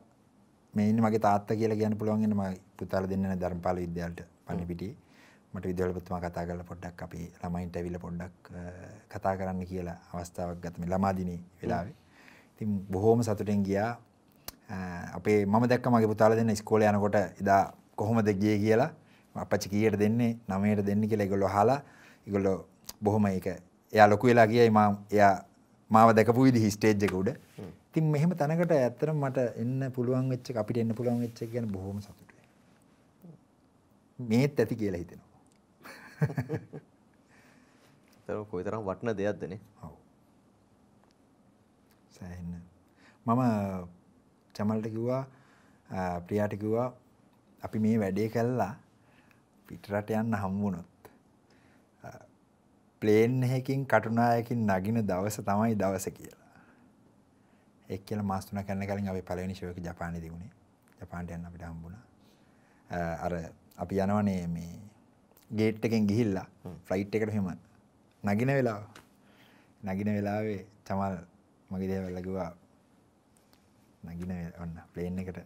මේ ඉන්නේ මගේ තාත්තා කියලා කියන්න පුළුවන් වෙන මගේ පුතාලා දෙන්න ධර්මපාල විද්‍යාලයට පන්නේ පිටියේ. මට විද්‍යාලපතිතුමා කතා කරලා පොඩ්ඩක් අපි ළමයින්ට ඇවිල්ලා පොඩ්ඩක් කතා කරන්න කියලා අවස්ථාවක් ගත්තා මේ ළමා දිනේ වෙලාවේ. ඉතින් බොහොම සතුටෙන් ගියා. අපේ මම දැක්ක මගේ පුතාලා දෙන්න ඉස්කෝලේ යනකොට එදා කොහොමද ගියේ කියලා අපච්චි කීයට දෙන්නේ 9ට දෙන්නේ කියලා ඒගොල්ලෝ අහලා ඒගොල්ලෝ බොහොම ඒක එයා ලොකු වෙලා ගියයි මම එයා මාව දැකපු විදිහ ස්ටේජ් එක උඩ. ඉතින් මෙහෙම තැනකට ඇත්තටම මට එන්න පුළුවන් වෙච්ච එක අපිට එන්න පුළුවන් වෙච්ච එක ගැන බොහොම සතුටුයි. මේත් ඇති කියලා හිතෙනවා. ඒක කොයිතරම් වටින දෙයක්දනේ. ඔව්. සෑහෙන. මම චමල්ට කිව්වා ප්‍රියාට කිව්වා අපි මේ වැඩේ කළා පිටරට යන්න හම්බුනොත් ප්ලේන් එකකින් කටුනායකින් නගින දවස තමයි දවස කියලා. ඒක කියලා මාස 3 කරන කලින් අපි පළවෙනි ෂෝ එක ජපානයේදී වුණේ. ජපානට යන්න අපිට හම්බුණා. අර අපි යනවනේ මේ ගේට් එකෙන් ගිහිල්ලා ෆ්ලයිට් එකට එහෙම නගින වෙලාව නගින වෙලාවේ තමල් මගේ දේවල් ලගුවා නගින ඔන්න ප්ලේන් එකට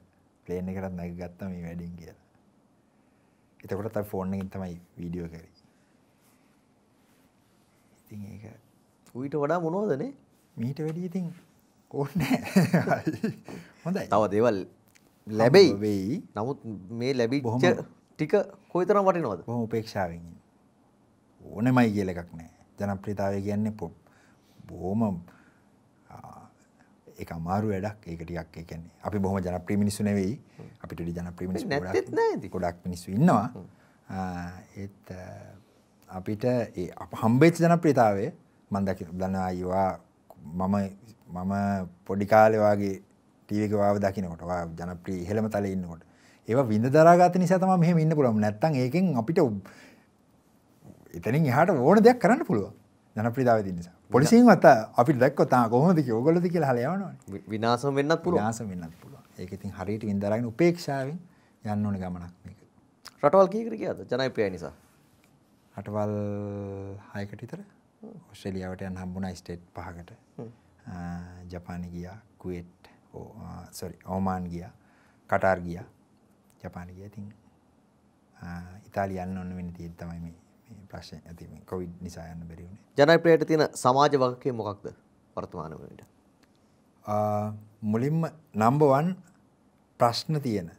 ප්ලේන් එකටත් නැග ගත්තා මේ වැඩින් කියලා. එතකොට තමයි ෆෝන් එකෙන් තමයි වීඩියෝ කරේ. ඉතින් ඒක ඌට වඩා මොනවදනේ? මීට වැඩි ඉතින් ඕනේ හොඳයි. තව දේවල් ලැබෙයි. නමුත් මේ ලැබිච්ච ටික කොයිතරම් වටිනවද බොහොම උපේක්ෂාවෙන් ඕනෙමයි කියලා එකක් නැහැ ජනප්‍රියතාවය කියන්නේ බොහොම ඒක අමාරු වැඩක් ඒක ටිකක් ඒ කියන්නේ අපි බොහොම ජනප්‍රිය මිනිස්සු නෙවෙයි අපිට ඩි ජනප්‍රිය මිනිස්සු ගොඩක් ගොඩක් මිනිස්සු ඉන්නවා ඒත් අපිට ඒ හම්බෙච්ච ජනප්‍රියතාවය මම දන්නවා අයියා මම මම පොඩි කාලේ වාගේ ටීවී එකේ වාව දකින්නකොට වා ජනප්‍රිය ඉහළම තලයේ ඉන්නකොට ඒව විඳ දරාගත නිසා තම මෙහම ඉන්න පුළුවන් නැත්තන් ඒකෙන් අපිට එතනින් එහට ඕන දෙයක් කරන්න පුළුව දැන ප්‍රිධාවති නිසා පොලිසින් වත අපි දැක්කොතා කොහොමද යෝගලද කියලා හලයවන විනාසම වෙන්න පුරාස වෙන්න පුළුව ඒකඉතින් හරිට විදරගෙන උපේක්ෂාවෙන් යන්න ඕන ගමනක් මේක රටවල් කීකර කියද ජනයිපය නිසා රටවල් හයකට විතර ඔස්ට්‍රලියාවට යන් හම්බුණ ස්ටේට් පහකට ජපාන ගියා කුවට් සොරි ඕමාන් ගියා කටාර් ගියා ජපාන ගියා. ඉතින් ඉතාලිය යන්න ඕන වෙන තියෙද්දි තමයි මේ මේ ප්‍රශ්නේ ඇති මේ කොවිඩ් නිසා යන්න බැරි වුණේ. ජනප්‍රියට තියෙන සමාජ වගකීම මොකක්ද වර්තමාන වෙලට? මුලින්ම නම්බර් 1 ප්‍රශ්න තියෙන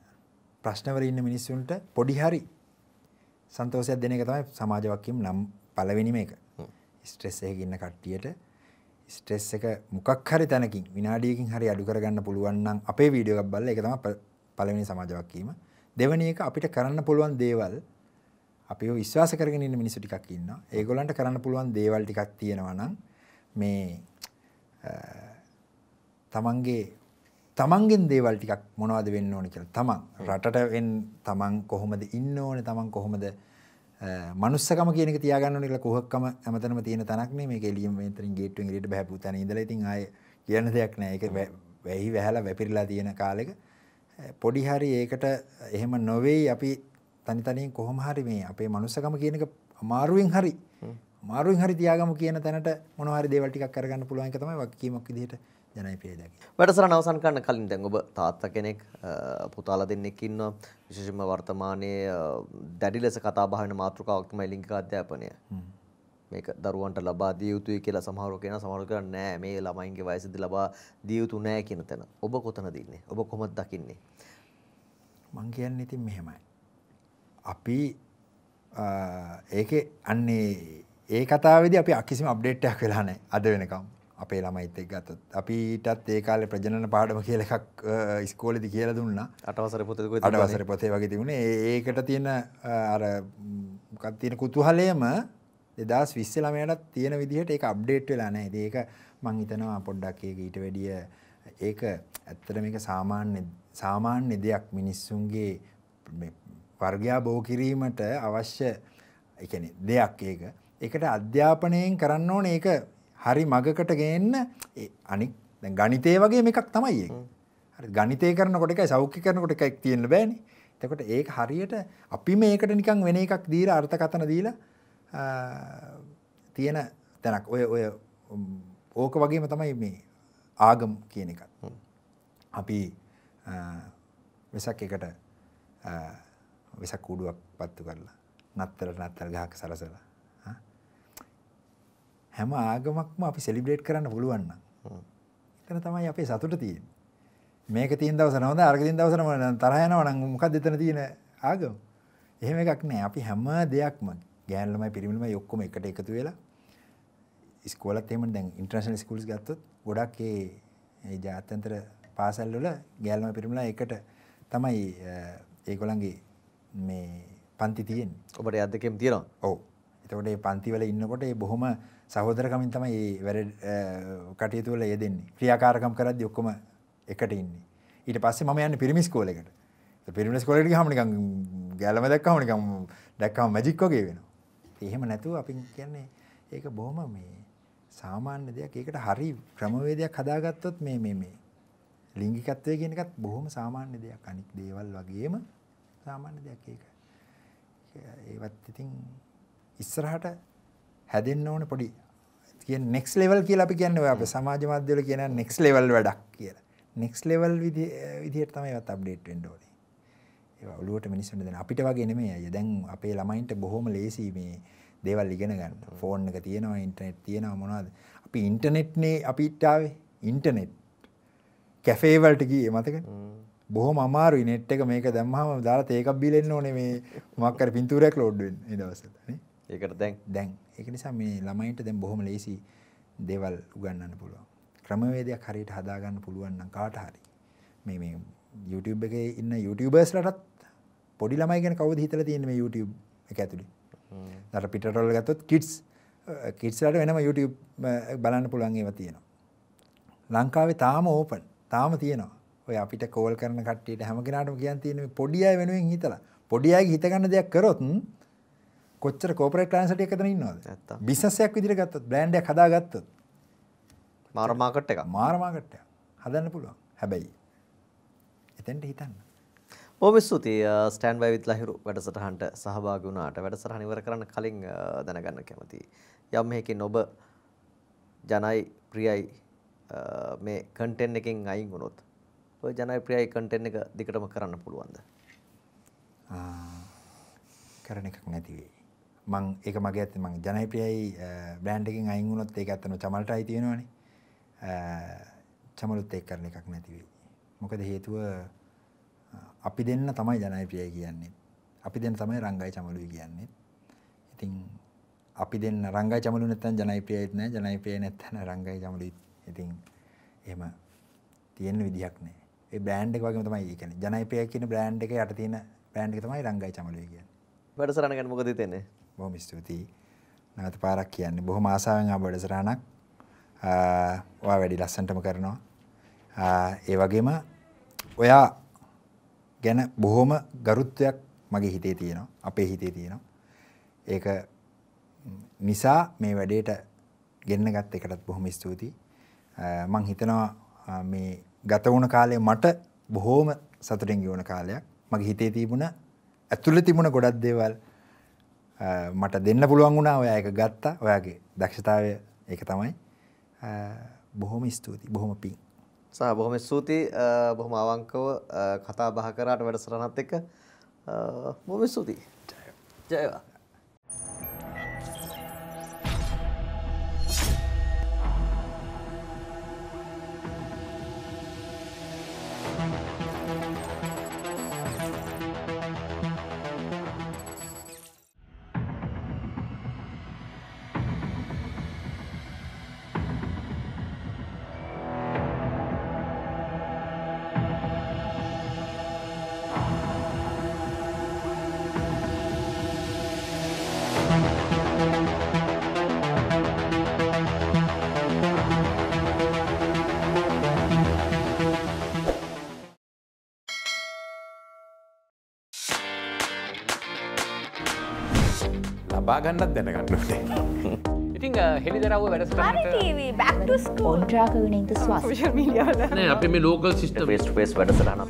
ප්‍රශ්නවල ඉන්න මිනිස්සුන්ට පොඩි හරි සන්තෝෂයක් දෙන එක තමයි සමාජ වගකීම නම් පළවෙනිම එක. ස්ට්‍රෙස් එකක ඉන්න කට්ටියට ස්ට්‍රෙස් එක මොකක් හරි තැනකින් විනාඩියකින් හරි අඩු කරගන්න පුළුවන් නම් අපේ වීඩියෝ එකක් බලලා ඒක තමයි පළවෙනි සමාජ වගකීම. දෙවැනි එක අපිට කරන්න පුළුවන් දේවල් අපි විශ්වාස කරගෙන ඉන්න මිනිස්සු ටිකක් ඉන්නවා. ඒගොල්ලන්ට කරන්න පුළුවන් දේවල් ටිකක් තියෙනවා නම් මේ තමන්ගේ තමන්ගෙන් දේවල් ටිකක් මොනවද වෙන්න ඕන කියලා තමන් රටට තමන් කොහොමද ඉන්න ඕනේ තමන් කොහොමද මනුස්සකම කියන එක තියාගන්න ඕනේ කියලා කුහකකම හැමතැනම තියෙන තැනක් නේ මේක එළියම මෙතනින් ගේට්ටුවෙන් එළියට බහැපු තැන ඉඳලා ඉතින් ආයේ කියන දෙයක් නෑ ඒක වැහි වැහැලා වැපිරිලා තියෙන කාලෙක පොඩි හරි ඒකට එහෙම නොවේයි අපි තනි තනියෙන් කොහොම හරි මේ අපේ මනුස්සකම කියන එක අමාරුවෙන් හරි අමාරුවෙන් හරි තියාගමු කියන තැනට මොන හරි දේවල් ටිකක් අරගන්න පුළුවන් එක තමයි වගකීමක් විදිහට ජනයිපේ දැකි. වැඩසටහන අවසන් කරන්න කලින් දැන් ඔබ තාත්තා කෙනෙක් පුතාලා දෙන්නෙක් ඉන්නවා. විශේෂයෙන්ම වර්තමානයේ දැඩි ලෙස කතා බහ වෙන මාතෘකාවක් තමයි ලිංගික අධ්‍යාපනය. හ්ම්. මේක දරුවන්ට ලබා දිය යුතුයි කියලා සමහරව කියනවා සමහරව කියනවා නෑ මේ ළමයින්ගේ වයසේදී ලබා දිය යුතු නෑ කියන තැන. ඔබ කොතනද ඉන්නේ? ඔබ කොහොමද දකින්නේ? මං කියන්නේ ඉතින් මෙහෙමයි. අපි ඒකේ අන්නේ ඒ කතාවේදී අපි කිසිම අප්ඩේට් එකක් වෙලා නැහැ අද වෙනකම්. අපේ ළමයිත් එක්ක ගත්තොත් අපිටත් ඒ කාලේ ප්‍රජනන පාඩම කියලා එකක් ඉස්කෝලේදී කියලා දුන්නා. අටවසර පොතේ කොහෙද? අටවසර පොතේ වගේ තිබුණේ. ඒකට තියෙන අර මොකක්ද තියෙන කුතුහලයම දෙදස් විස්ස ළමයටත් තියෙන විදිහට ඒක අප්ඩේට් වෙලා නෑ ඒක මං හිතනවා පොඩ්ඩක් ඒක ඊට වැඩිය ඒක ඇත්තට මේක සාමාන්‍ය සාමාන්‍ය දෙයක් මිනිස්සුන්ගේ වර්ගයා බෝ කිරීමට අවශ්‍ය එකන දෙයක් ඒක එකට අධ්‍යාපනයෙන් කරන්න ඕන ඒක හරි මගකට ගන්න අනික් ගනිතය වගේ එකක් තමයි ගනිතය කරනකොට එකයි සෞඛ්‍ය කරනකොට එකක් තියෙන බෑනි තකොට ඒ හරියට අපි මේකට නිකං වෙන එකක් දීර අර්ථකතන දීලා තියෙන තැනක් ඔය ඔය ඕක වගේම තමයි මේ ආගම් කියන එකත් අපි වෙසක් එකට වෙසක් කූඩුවක් පත්තු කරලා නත්තර නත්තර ගහක් සරසලා හැම ආගමක්ම අපි සෙලිබ්‍රේට් කරන්න පුළුවන් නම් එතන තමයි අපේ සතුට තියෙන්නේ මේක තියෙන දවස නෝද අර්ග තියෙන දවස නම තරහ යනවා නම් මොකක්ද එතන තියෙන ආගම එහෙම එකක් නෑ අපි හැම දෙයක්ම ගෑන් ළමයි පිරිමි ළමයි ඔක්කොම එකට එකතු වෙලා ඉස්කෝලත් එහෙම දැන් ඉන්ටර්නැෂනල් ස්කූල්ස් ගත්තොත් ගොඩක් ඒ ජාත්‍යන්තර පාසල් වල ගෑන් ළමයි පිරිමි ළමයි එකට තමයි ඒගොල්ලන්ගේ මේ පන්ති තියෙන්නේ. ඔබට අද්දකෙම් තියෙනවා. ඔව්. එතකොට මේ පන්ති වල ඉන්නකොට ඒ බොහොම සහෝදරකමින් තමයි මේ වැඩ කටයුතු වල යෙදෙන්නේ. ක්‍රියාකාරකම් කරද්දී ඔක්කොම එකට ඉන්නේ. ඊට පස්සේ මම යන්නේ පිරිමි ස්කෝලේකට. පිරිමි ස්කෝලේට ගියාම නිකන් ගෑලම දැක්කම නිකන් දැක්කම මැජික් වගේ වෙනවා. එහෙම නැතුව අපි කියන්නේ ඒක බොහොම මේ සාමාන්‍ය දෙයක්. ඒකට හරි ක්‍රමවේදයක් හදාගත්තොත් මේ මේ මේ ලිංගිකත්වය කියන එකත් බොහොම සාමාන්‍ය දෙයක්. අනික් දේවල් වගේම සාමාන්‍ය දෙයක් ඒක. ඒවත් ඉතින් ඉස්සරහට හැදෙන්න ඕනේ පොඩි කියන next level කියලා අපි කියන්නේ ඔය අපේ සමාජ මාධ්‍යවල කියන next level වැඩක් කියලා. next level විදිහට තමයි ඒවත් අප්ඩේට් වෙන්න ඕනේ. ඔලුවට මිනිස්සුන්ට දෙන අපිට වගේ නෙමෙයි අයිය. දැන් අපේ ළමයින්ට බොහොම ලේසි මේ දේවල් ඉගෙන ගන්න. ෆෝන් එක තියෙනවා, ඉන්ටර්නෙට් තියෙනවා මොනවද? අපි ඉන්ටර්නෙට් නේ අපිට ආවේ. ඉන්ටර්නෙට්. කැෆේ වලට ගියේ මතකද? බොහොම අමාරුයි net එක මේක දැම්මම දාලා තේකක් බීලෙන්න ඕනේ මේ මොකක් හරි පින්තූරයක් ලෝඩ් වෙන්න මේ දවස්වල නේ. ඒකට දැන් දැන් ඒක නිසා මේ ළමයින්ට දැන් බොහොම ලේසි දේවල් උගන්වන්න පුළුවන්. ක්‍රමවේදයක් හරියට හදාගන්න පුළුවන් නම් කාට හරි මේ මේ YouTube එකේ ඉන්න YouTubersලටත් පොඩි ළමයි ගැන කවුද හිතලා තියෙන්නේ මේ YouTube එක ඇතුලේ. අර පිටරටවල ගත්තොත් kids kidsලාට වෙනම YouTube බලන්න පුළුවන් ඒවා තියෙනවා. ලංකාවේ තාම open. තාම තියෙනවා. ඔය අපිට කෝල් කරන කට්ටියට හැම කෙනාටම කියන්න තියෙන මේ පොඩි අය වෙනුවෙන් හිතලා. පොඩි අයගේ හිත ගන්න දෙයක් කරොත් කොච්චර කෝපරේට් ක්ලයන්ට්ස් ටික එතන ඉන්නවද? නැත්තම්. බිස්නස් එකක් විදිහට ගත්තොත් බ්‍රෑන්ඩ් එකක් හදාගත්තොත් මාර මාකට් එකක්. මාර මාකට් එකක්. හදන්න පුළුවන්. හැබැයි එතෙන්ට හිතන්න. බොහොම ස්තුතියි ස්ටෑන් බයි විත් ලහිරු වැඩසටහනට සහභාගී වුණාට වැඩසටහන ඉවර කරන්න කලින් දැනගන්න කැමතියි. යම් මේකෙන් ඔබ ජනයි ප්‍රියයි මේ කන්ටෙන්ට් එකෙන් අයින් වුණොත් ඔය ජනයි ප්‍රියයි කන්ටෙන්ට් එක දිගටම කරන්න පුළුවන්ද? කරන එකක් නැති වෙයි. මං ඒක මගේ ඇත්තේ මං ජනයි ප්‍රියයි බ්‍රෑන්ඩ් එකෙන් අයින් වුණොත් ඒක ඇත්තම චමලට අයිති වෙනවනේ. චමලුත් ඒක කරන එකක් නැති වෙයි. මොකද හේතුව අපි දෙන්න තමයි ජනයිපියයි කියන්නේ. අපි දෙන්න තමයි රංගයි චමලුයි කියන්නේ. ඉතින් අපි දෙන්න රංගයි චමලු නැත්නම් ජනයිපියයිත් නැහැ. ජනයිපියයි නැත්නම් රංගයි චමලුයි. ඉතින් එහෙම තියෙන විදිහක් නැහැ. ඒ බ්‍රෑන්ඩ් එක වගේම තමයි. ඒ කියන්නේ ජනයිපියයි කියන බ්‍රෑන්ඩ් එක යට තියෙන බ්‍රෑන්ඩ් එක තමයි රංගයි චමලුයි කියන්නේ. වැඩසටහන ගැන මොකද හිතන්නේ? බොහොම ස්තුතියි. නැවත පාරක් කියන්නේ බොහොම ආසාවෙන් ආ වැඩසටහනක්. ඔයා වැඩි ලස්සනටම කරනවා. ඒ වගේම ඔයා ගැන බොහොම ගරුත්වයක් මගේ හිතේ තියෙනවා අපේ හිතේ තියෙනවා ඒක නිසා මේ වැඩේට ගෙන්න ගත් එකටත් බොහොම ස්තුතියි මං හිතනවා මේ ගත වුණ කාලේ මට බොහොම සතුටින් ගිවුණ කාලයක් මගේ හිතේ තිබුණ ඇතුළේ තිබුණ ගොඩක් දේවල් මට දෙන්න පුළුවන් වුණා ඔයා ඒක ගත්තා ඔයාගේ දක්ෂතාවය ඒක තමයි බොහොම ස්තුතියි බොහොම පිං සහ බොහොම ස්තුතියි බොහොම අවංකව කතා බහ කරාට වැඩසටහනත් එක්ක බොහොම ස්තුතියි ජයවා දාගන්නත් දැනගන්නට. ඉතිං හෙළිදරව වැඩසට ඔන්ට්‍රාකගන ස්වාශ මිලිය අපේ මේ ලෝකල් සිිට ේස්ට පේස් වැඩසරනම්.